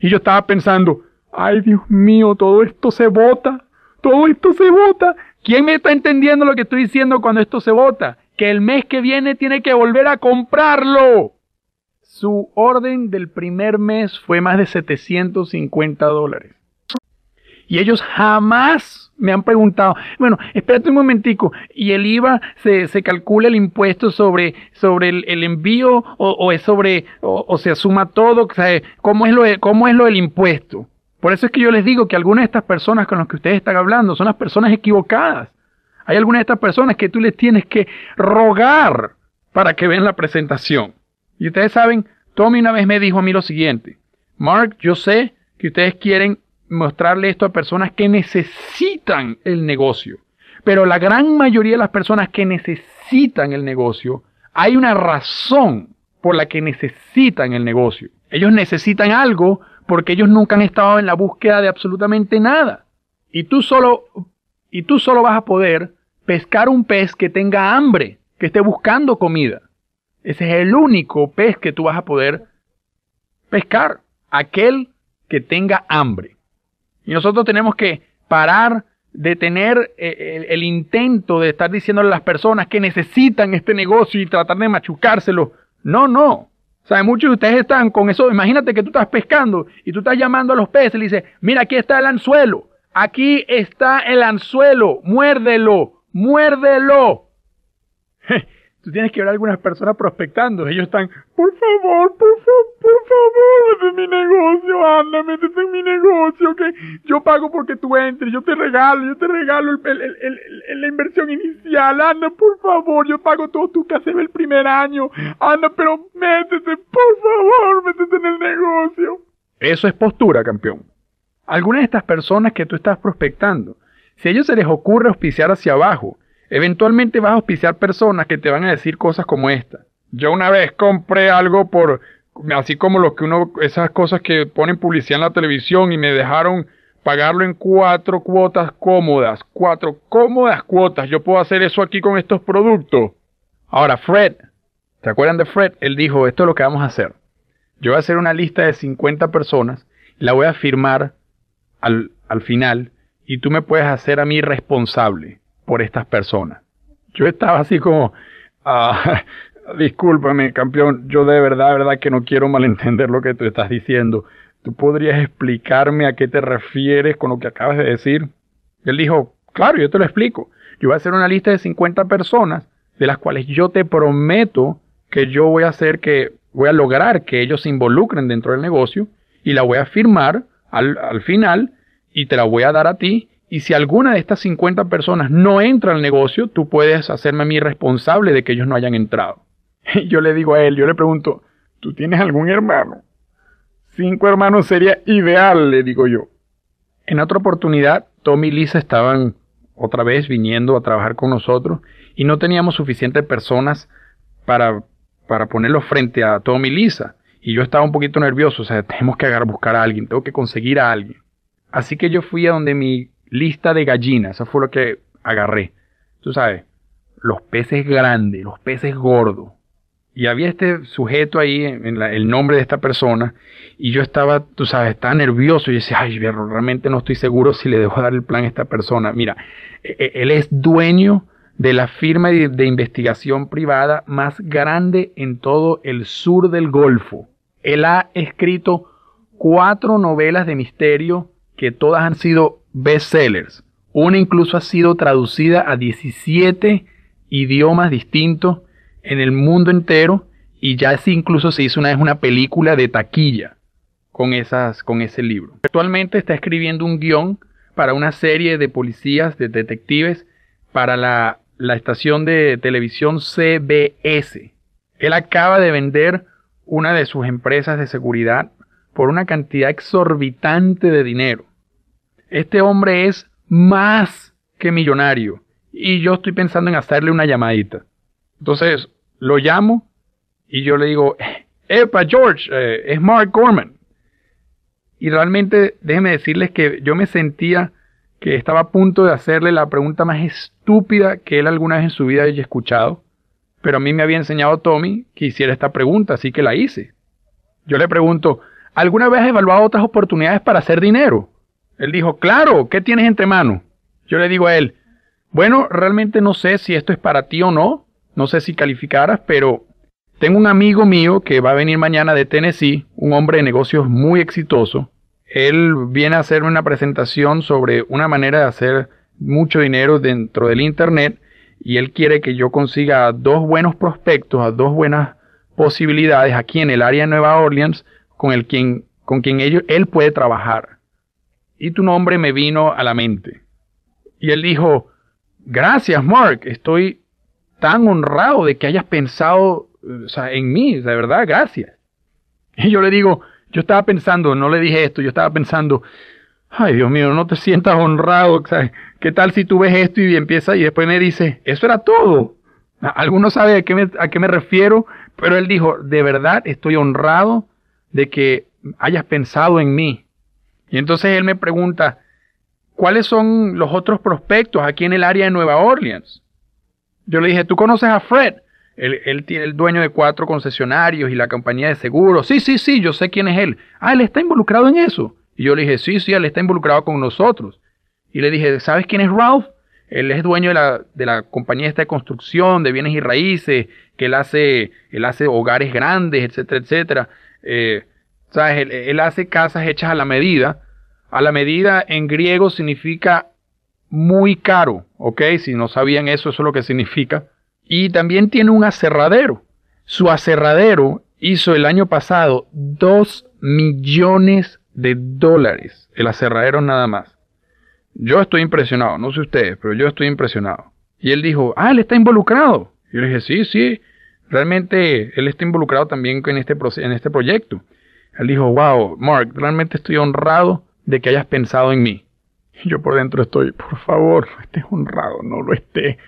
[SPEAKER 1] Y yo estaba pensando, Ay, Dios mío, todo esto se bota. Todo esto se bota. ¿Quién me está entendiendo lo que estoy diciendo cuando esto se bota? Que el mes que viene tiene que volver a comprarlo. Su orden del primer mes fue más de 750 dólares. Y ellos jamás me han preguntado, bueno, espérate un momentico, ¿y el IVA se, calcula el impuesto sobre, sobre el, envío o, es sobre, o, se suma todo? ¿Cómo es, lo ¿Cómo es lo del impuesto? Por eso es que yo les digo que algunas de estas personas con las que ustedes están hablando son las personas equivocadas. Hay algunas de estas personas que tú les tienes que rogar para que vean la presentación. Y ustedes saben, Tommy una vez me dijo a mí lo siguiente, Mark, yo sé que ustedes quieren mostrarle esto a personas que necesitan el negocio, pero la gran mayoría de las personas que necesitan el negocio, hay una razón por la que necesitan el negocio. Ellos necesitan algo porque ellos nunca han estado en la búsqueda de absolutamente nada. Y tú solo, y tú solo vas a poder pescar un pez que tenga hambre, que esté buscando comida. Ese es el único pez que tú vas a poder pescar, aquel que tenga hambre. Y nosotros tenemos que parar de tener eh, el, el intento de estar diciéndole a las personas que necesitan este negocio y tratar de machucárselo. No, no. O sea, muchos de ustedes están con eso. Imagínate que tú estás pescando y tú estás llamando a los peces y le dices, mira, aquí está el anzuelo. Aquí está el anzuelo. Muérdelo. Muérdelo. Tú tienes que ver a algunas personas prospectando. Ellos están, por favor, por favor, por favor, métete mi negocio, anda, métete en mi negocio, que yo pago porque tú entres, yo te regalo, yo te regalo el, la inversión inicial, anda, por favor, yo pago todo tu en el primer año, anda, pero métete, por favor, métete en el negocio. Eso es postura, campeón. Algunas de estas personas que tú estás prospectando, si a ellos se les ocurre auspiciar hacia abajo, Eventualmente vas a auspiciar personas que te van a decir cosas como esta. Yo una vez compré algo por, así como lo que uno, esas cosas que ponen publicidad en la televisión y me dejaron pagarlo en cuatro cuotas cómodas. Cuatro cómodas cuotas. Yo puedo hacer eso aquí con estos productos. Ahora, Fred, ¿se acuerdan de Fred? Él dijo, esto es lo que vamos a hacer. Yo voy a hacer una lista de 50 personas, la voy a firmar al, al final y tú me puedes hacer a mí responsable por estas personas. Yo estaba así como, ah, discúlpame campeón, yo de verdad, de verdad que no quiero malentender lo que tú estás diciendo. ¿Tú podrías explicarme a qué te refieres con lo que acabas de decir? él dijo, claro, yo te lo explico. Yo voy a hacer una lista de 50 personas de las cuales yo te prometo que yo voy a hacer que, voy a lograr que ellos se involucren dentro del negocio y la voy a firmar al final y te la voy a dar a ti y si alguna de estas 50 personas no entra al negocio, tú puedes hacerme a mí responsable de que ellos no hayan entrado. yo le digo a él, yo le pregunto, ¿tú tienes algún hermano? Cinco hermanos sería ideal, le digo yo. En otra oportunidad, Tommy y Lisa estaban otra vez viniendo a trabajar con nosotros y no teníamos suficientes personas para, para ponerlos frente a Tommy y Lisa. Y yo estaba un poquito nervioso, o sea, tenemos que buscar a alguien, tengo que conseguir a alguien. Así que yo fui a donde mi lista de gallinas, eso fue lo que agarré. Tú sabes, los peces grandes, los peces gordos. Y había este sujeto ahí, el nombre de esta persona, y yo estaba, tú sabes, estaba nervioso y decía, ay, realmente no estoy seguro si le dejo dar el plan a esta persona. Mira, e, e, él es dueño de la firma de investigación privada más grande en todo el sur del Golfo. Él ha escrito cuatro novelas de misterio que todas han sido bestsellers. Una incluso ha sido traducida a 17 idiomas distintos en el mundo entero y ya incluso se hizo una vez una película de taquilla con, esas, con ese libro. Actualmente está escribiendo un guión para una serie de policías, de detectives, para la, la estación de televisión CBS. Él acaba de vender una de sus empresas de seguridad por una cantidad exorbitante de dinero. Este hombre es más que millonario y yo estoy pensando en hacerle una llamadita. Entonces lo llamo y yo le digo, epa George, eh, es Mark Gorman. Y realmente déjenme decirles que yo me sentía que estaba a punto de hacerle la pregunta más estúpida que él alguna vez en su vida haya escuchado, pero a mí me había enseñado Tommy que hiciera esta pregunta, así que la hice. Yo le pregunto, ¿alguna vez has evaluado otras oportunidades para hacer dinero? Él dijo, claro, ¿qué tienes entre manos? Yo le digo a él, bueno, realmente no sé si esto es para ti o no, no sé si calificaras, pero tengo un amigo mío que va a venir mañana de Tennessee, un hombre de negocios muy exitoso. Él viene a hacerme una presentación sobre una manera de hacer mucho dinero dentro del Internet y él quiere que yo consiga dos buenos prospectos, a dos buenas posibilidades aquí en el área de Nueva Orleans con, el quien, con quien ellos, él puede trabajar y tu nombre me vino a la mente. Y él dijo, gracias Mark, estoy tan honrado de que hayas pensado eh, en mí, de verdad, gracias. Y yo le digo, yo estaba pensando, no le dije esto, yo estaba pensando, ay Dios mío, no te sientas honrado, ¿qué tal si tú ves esto y empieza y después me dice, eso era todo? Algunos saben a qué, a qué me refiero, pero él dijo, de verdad estoy honrado de que hayas pensado en mí y entonces él me pregunta, ¿cuáles son los otros prospectos aquí en el área de Nueva Orleans? Yo le dije, ¿tú conoces a Fred? Él, tiene el dueño de cuatro concesionarios y la compañía de seguros. Sí, sí, sí, yo sé quién es él. Ah, él está involucrado en eso. Y yo le dije, sí, sí, él está involucrado con nosotros. Y le dije, ¿sabes quién es Ralph? Él es dueño de la, de compañía de construcción, de bienes y raíces, que él hace, él hace hogares grandes, etcétera, etcétera. Eh, él, hace casas hechas a la medida. A la medida en griego significa muy caro, ¿ok? Si no sabían eso, eso es lo que significa. Y también tiene un aserradero. Su aserradero hizo el año pasado 2 millones de dólares. El aserradero nada más. Yo estoy impresionado, no sé ustedes, pero yo estoy impresionado. Y él dijo, ah, él está involucrado. Y yo le dije, sí, sí, realmente él está involucrado también en este, en este proyecto. Él dijo, wow, Mark, realmente estoy honrado de que hayas pensado en mí. Y yo por dentro estoy, por favor, no estés honrado, no lo esté.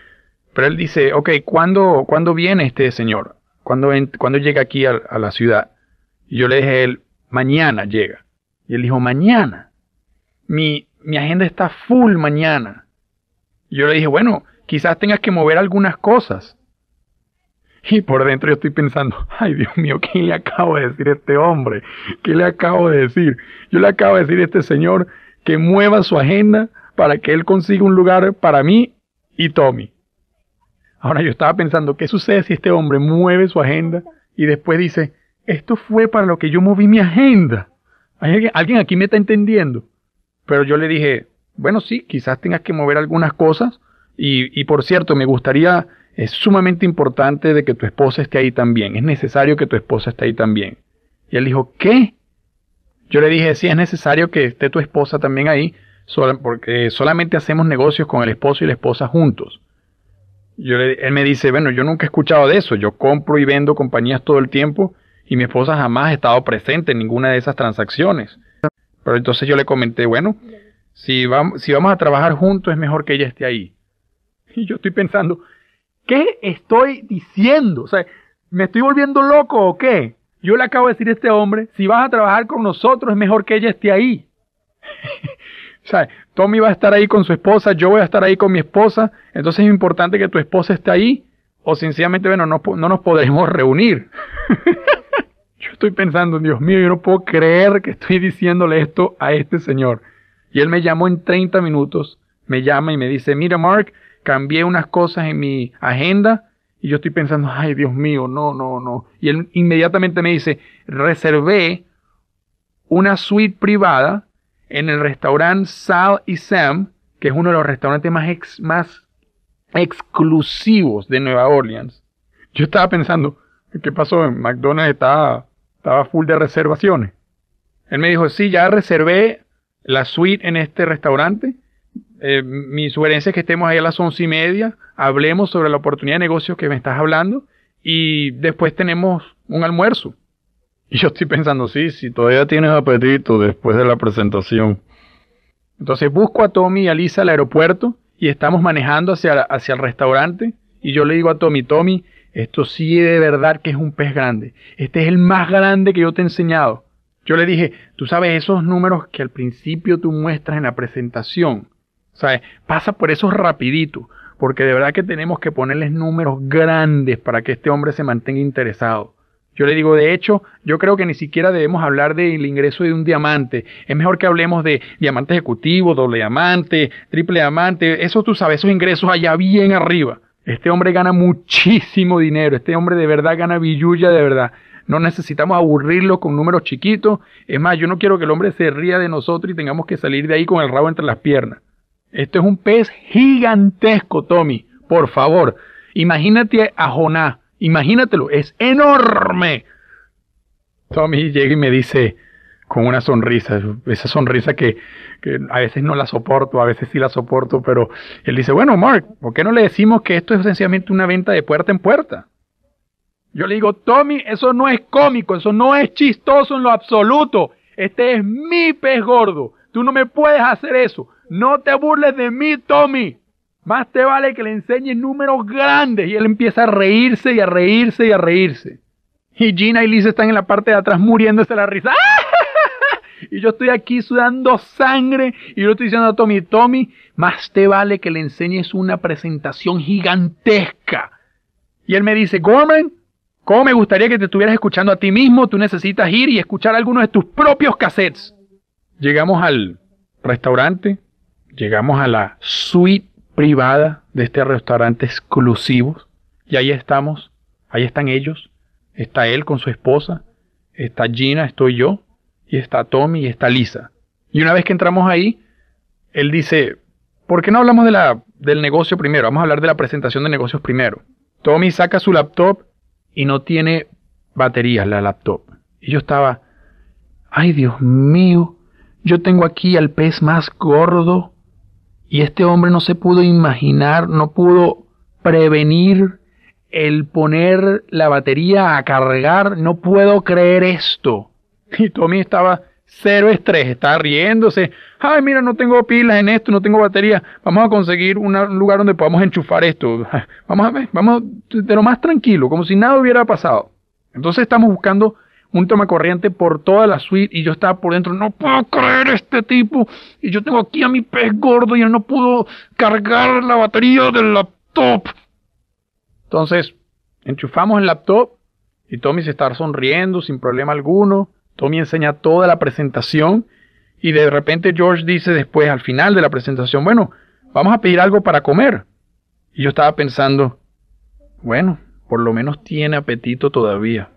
[SPEAKER 1] Pero él dice, ok, ¿cuándo, ¿cuándo viene este señor? ¿Cuándo, ¿cuándo llega aquí a, la ciudad? Y yo le dije a él, mañana llega. Y él dijo, mañana. Mi, mi agenda está full mañana. Y yo le dije, bueno, quizás tengas que mover algunas cosas. Y por dentro yo estoy pensando, ay Dios mío, ¿qué le acabo de decir a este hombre? ¿Qué le acabo de decir? Yo le acabo de decir a este señor que mueva su agenda para que él consiga un lugar para mí y Tommy. Ahora yo estaba pensando, ¿qué sucede si este hombre mueve su agenda y después dice, esto fue para lo que yo moví mi agenda? ¿Alguien, aquí me está entendiendo? Pero yo le dije, bueno, sí, quizás tengas que mover algunas cosas. y por cierto, me gustaría es sumamente importante de que tu esposa esté ahí también. Es necesario que tu esposa esté ahí también. Y él dijo, ¿qué? Yo le dije, sí, es necesario que esté tu esposa también ahí, porque solamente hacemos negocios con el esposo y la esposa juntos. Yo él me dice, bueno, yo nunca he escuchado de eso, yo compro y vendo compañías todo el tiempo y mi esposa jamás ha estado presente en ninguna de esas transacciones. Pero entonces yo le comenté, bueno, si si vamos a trabajar juntos es mejor que ella esté ahí. Y yo estoy pensando, ¿Qué estoy diciendo? O sea, ¿me estoy volviendo loco o qué? Yo le acabo de decir a este hombre, si vas a trabajar con nosotros es mejor que ella esté ahí. o sea, Tommy va a estar ahí con su esposa, yo voy a estar ahí con mi esposa, entonces es importante que tu esposa esté ahí o sencillamente, bueno, no, no nos podremos reunir. yo estoy pensando, Dios mío, yo no puedo creer que estoy diciéndole esto a este señor. Y él me llamó en 30 minutos, me llama y me dice, mira Mark, cambié unas cosas en mi agenda y yo estoy pensando, ay Dios mío, no, no, no. Y él inmediatamente me dice, reservé una suite privada en el restaurante Sal y Sam, que es uno de los restaurantes más, más exclusivos de Nueva Orleans. Yo estaba pensando, ¿qué pasó? En McDonald's estaba, estaba full de reservaciones. Él me dijo, sí, ya reservé la suite en este restaurante eh, mi sugerencia es que estemos ahí a las once y media, hablemos sobre la oportunidad de negocio que me estás hablando y después tenemos un almuerzo. Y yo estoy pensando, sí, si todavía tienes apetito después de la presentación. Entonces busco a Tommy y a Lisa al aeropuerto y estamos manejando hacia, hacia el restaurante y yo le digo a Tommy, Tommy, esto sí de verdad que es un pez grande. Este es el más grande que yo te he enseñado. Yo le dije, tú sabes esos números que al principio tú muestras en la presentación sea, pasa por eso rapidito, porque de verdad que tenemos que ponerles números grandes para que este hombre se mantenga interesado. Yo le digo, de hecho, yo creo que ni siquiera debemos hablar del ingreso de un diamante. Es mejor que hablemos de diamante ejecutivo, doble diamante, triple diamante. Eso tú sabes, esos ingresos allá bien arriba. Este hombre gana muchísimo dinero. Este hombre de verdad gana billulla de verdad. No necesitamos aburrirlo con números chiquitos. Es más, yo no quiero que el hombre se ría de nosotros y tengamos que salir de ahí con el rabo entre las piernas. Esto es un pez gigantesco, Tommy. Por favor, imagínate a Joná Imagínatelo, es enorme. Tommy llega y me dice con una sonrisa, esa sonrisa que, que, a veces no la soporto, a veces sí la soporto, pero él dice, bueno, Mark, ¿por qué no le decimos que esto es esencialmente una venta de puerta en puerta? Yo le digo, Tommy, eso no es cómico, eso no es chistoso en lo absoluto. Este es mi pez gordo. Tú no me puedes hacer eso. No te burles de mí, Tommy. Más te vale que le enseñes números grandes. Y él empieza a reírse y a reírse y a reírse. Y Gina y Liz están en la parte de atrás muriéndose la risa. Y yo estoy aquí sudando sangre. Y yo estoy diciendo a Tommy, Tommy, más te vale que le enseñes una presentación gigantesca. Y él me dice, Gorman, ¿cómo me gustaría que te estuvieras escuchando a ti mismo? Tú necesitas ir y escuchar algunos de tus propios cassettes. Llegamos al restaurante, Llegamos a la suite privada de este restaurante exclusivo y ahí estamos, ahí están ellos, está él con su esposa, está Gina, estoy yo, y está Tommy y está Lisa. Y una vez que entramos ahí, él dice, ¿por qué no hablamos de la, del negocio primero? Vamos a hablar de la presentación de negocios primero. Tommy saca su laptop y no tiene baterías la laptop. Y yo estaba, ay Dios mío, yo tengo aquí al pez más gordo y este hombre no se pudo imaginar, no pudo prevenir el poner la batería a cargar. No puedo creer esto. Y Tommy estaba cero estrés, estaba riéndose. Ay, mira, no tengo pilas en esto, no tengo batería. Vamos a conseguir un lugar donde podamos enchufar esto. Vamos a ver, vamos de lo más tranquilo, como si nada hubiera pasado. Entonces estamos buscando un toma corriente por toda la suite y yo estaba por dentro, no puedo creer este tipo. Y yo tengo aquí a mi pez gordo y él no pudo cargar la batería del laptop. Entonces, enchufamos el laptop y Tommy se está sonriendo sin problema alguno. Tommy enseña toda la presentación y de repente George dice después al final de la presentación, bueno, vamos a pedir algo para comer. Y yo estaba pensando, bueno, por lo menos tiene apetito todavía.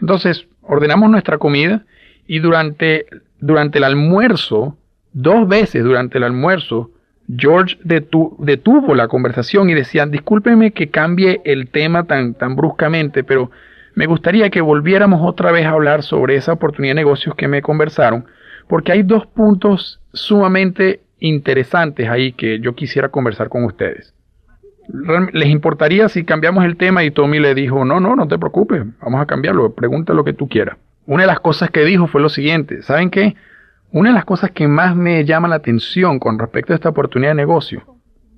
[SPEAKER 1] Entonces, ordenamos nuestra comida y durante, durante el almuerzo, dos veces durante el almuerzo, George detuvo la conversación y decía, discúlpeme que cambie el tema tan, tan bruscamente, pero me gustaría que volviéramos otra vez a hablar sobre esa oportunidad de negocios que me conversaron, porque hay dos puntos sumamente interesantes ahí que yo quisiera conversar con ustedes. ¿Les importaría si cambiamos el tema? Y Tommy le dijo, no, no, no te preocupes, vamos a cambiarlo, pregunta lo que tú quieras. Una de las cosas que dijo fue lo siguiente, ¿saben qué? Una de las cosas que más me llama la atención con respecto a esta oportunidad de negocio,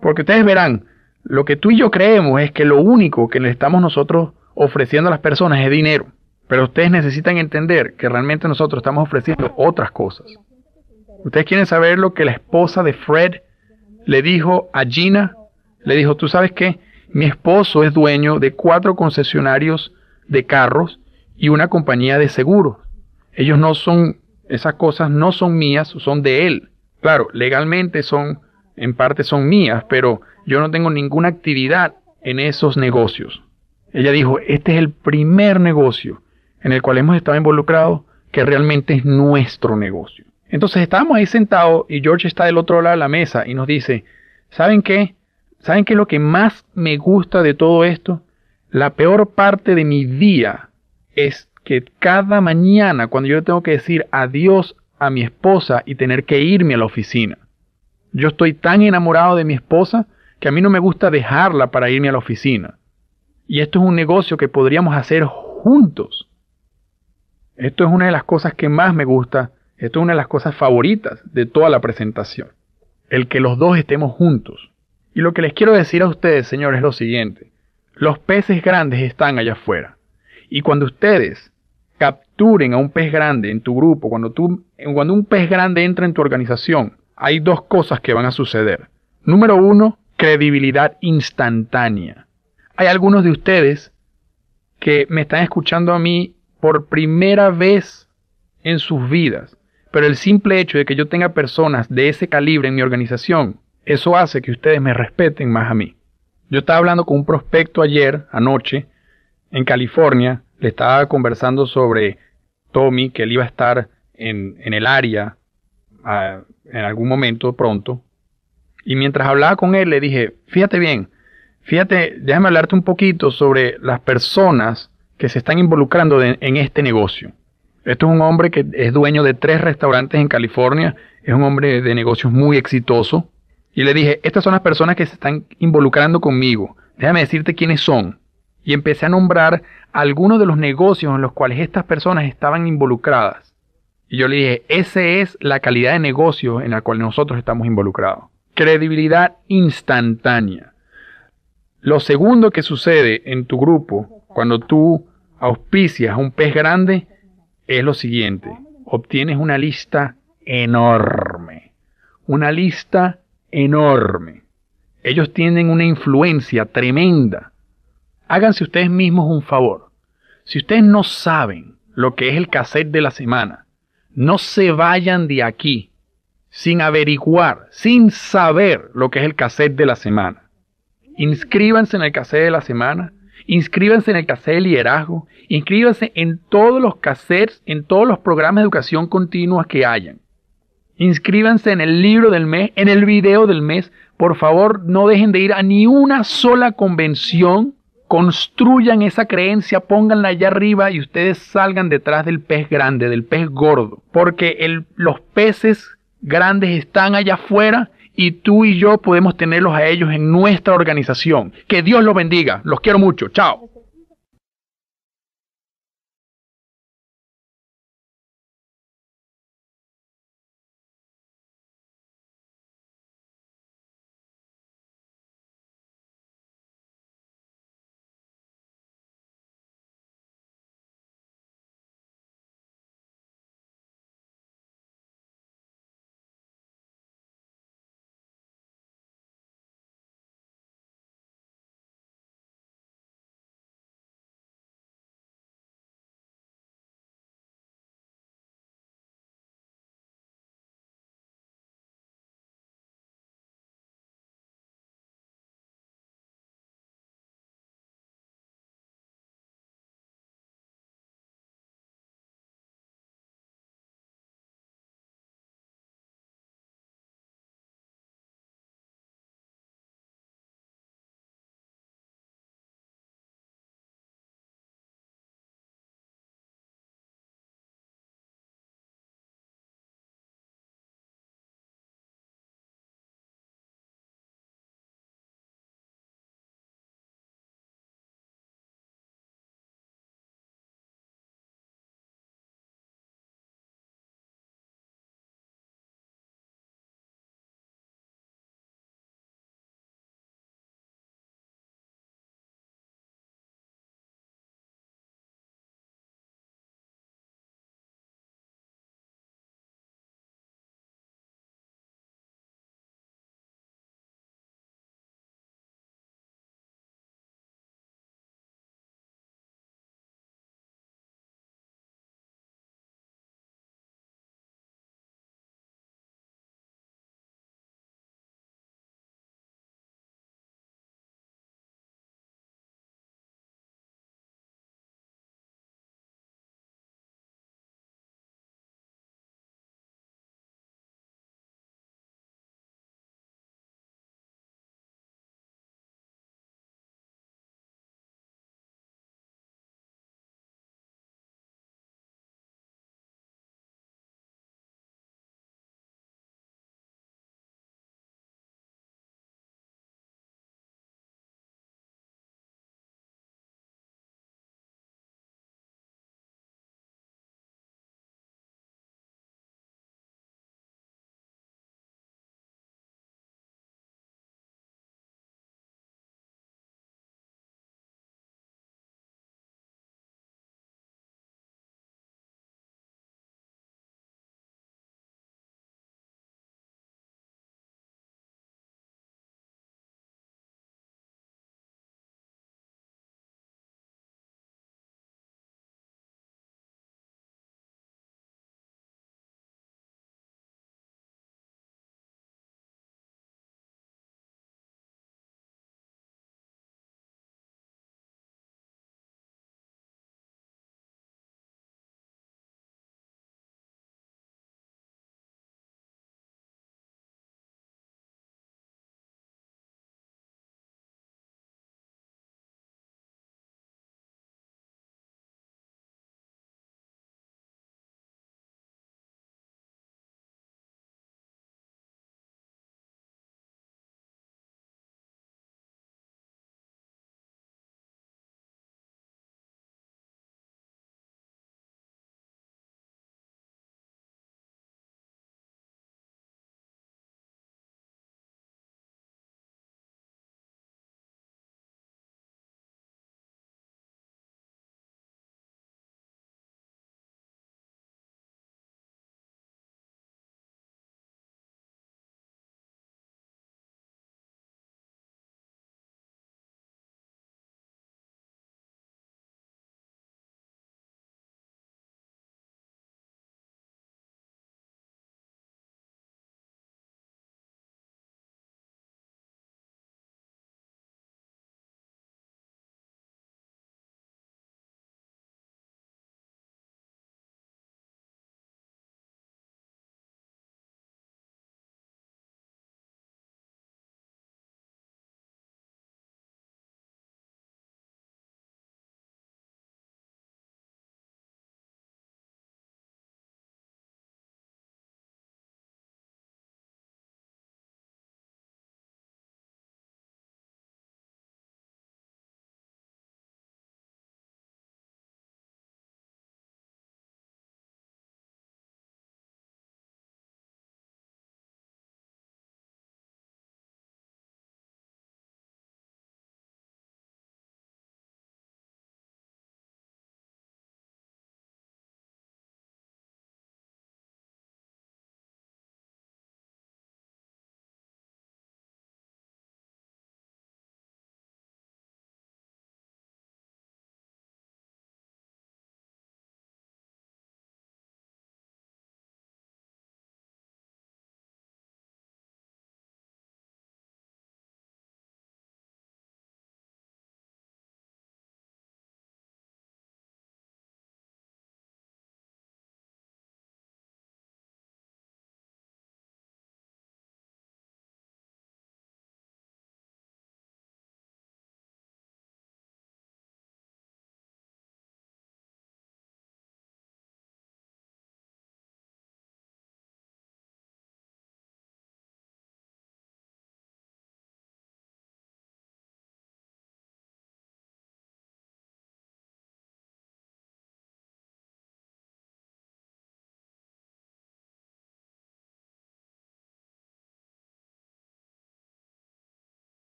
[SPEAKER 1] porque ustedes verán, lo que tú y yo creemos es que lo único que le estamos nosotros ofreciendo a las personas es dinero, pero ustedes necesitan entender que realmente nosotros estamos ofreciendo otras cosas. Ustedes quieren saber lo que la esposa de Fred le dijo a Gina le dijo, tú sabes qué, mi esposo es dueño de cuatro concesionarios de carros y una compañía de seguros. Ellos no son, esas cosas no son mías, son de él. Claro, legalmente son, en parte son mías, pero yo no tengo ninguna actividad en esos negocios. Ella dijo, este es el primer negocio en el cual hemos estado involucrados que realmente es nuestro negocio. Entonces estábamos ahí sentados y George está del otro lado de la mesa y nos dice, ¿saben qué? ¿Saben qué es lo que más me gusta de todo esto? La peor parte de mi día es que cada mañana cuando yo tengo que decir adiós a mi esposa y tener que irme a la oficina. Yo estoy tan enamorado de mi esposa que a mí no me gusta dejarla para irme a la oficina. Y esto es un negocio que podríamos hacer juntos. Esto es una de las cosas que más me gusta, esto es una de las cosas favoritas de toda la presentación, el que los dos estemos juntos. Y lo que les quiero decir a ustedes, señores, es lo siguiente. Los peces grandes están allá afuera. Y cuando ustedes capturen a un pez grande en tu grupo, cuando, tú, cuando un pez grande entra en tu organización, hay dos cosas que van a suceder. Número uno, credibilidad instantánea. Hay algunos de ustedes que me están escuchando a mí por primera vez en sus vidas, pero el simple hecho de que yo tenga personas de ese calibre en mi organización eso hace que ustedes me respeten más a mí. Yo estaba hablando con un prospecto ayer, anoche, en California, le estaba conversando sobre Tommy, que él iba a estar en, el área ah, en algún momento pronto. Y mientras hablaba con él, le dije, fíjate bien, fíjate, déjame hablarte un poquito sobre las personas que se están involucrando en este negocio. Esto es un hombre que es dueño de tres restaurantes en California, es un hombre de negocios muy exitoso, y le dije, estas son las personas que se están involucrando conmigo. Déjame decirte quiénes son. Y empecé a nombrar algunos de los negocios en los cuales estas personas estaban involucradas. Y yo le dije, esa es la calidad de negocio en la cual nosotros estamos involucrados. Credibilidad instantánea. Lo segundo que sucede en tu grupo cuando tú auspicias un pez grande es lo siguiente. Obtienes una lista enorme. Una lista enorme. Ellos tienen una influencia tremenda. Háganse ustedes mismos un favor. Si ustedes no saben lo que es el cassette de la semana, no se vayan de aquí sin averiguar, sin saber lo que es el cassette de la semana. Inscríbanse en el cassette de la semana, inscríbanse en el cassette de liderazgo, inscríbanse en todos los cassettes, en todos los programas de educación continua que hayan. Inscríbanse en el libro del mes, en el video del mes. Por favor, no dejen de ir a ni una sola convención. Construyan esa creencia, pónganla allá arriba y ustedes salgan detrás del pez grande, del pez gordo. Porque los peces grandes están allá afuera y tú y yo podemos tenerlos a ellos en nuestra organización. Que Dios los bendiga. Los quiero mucho. Chao.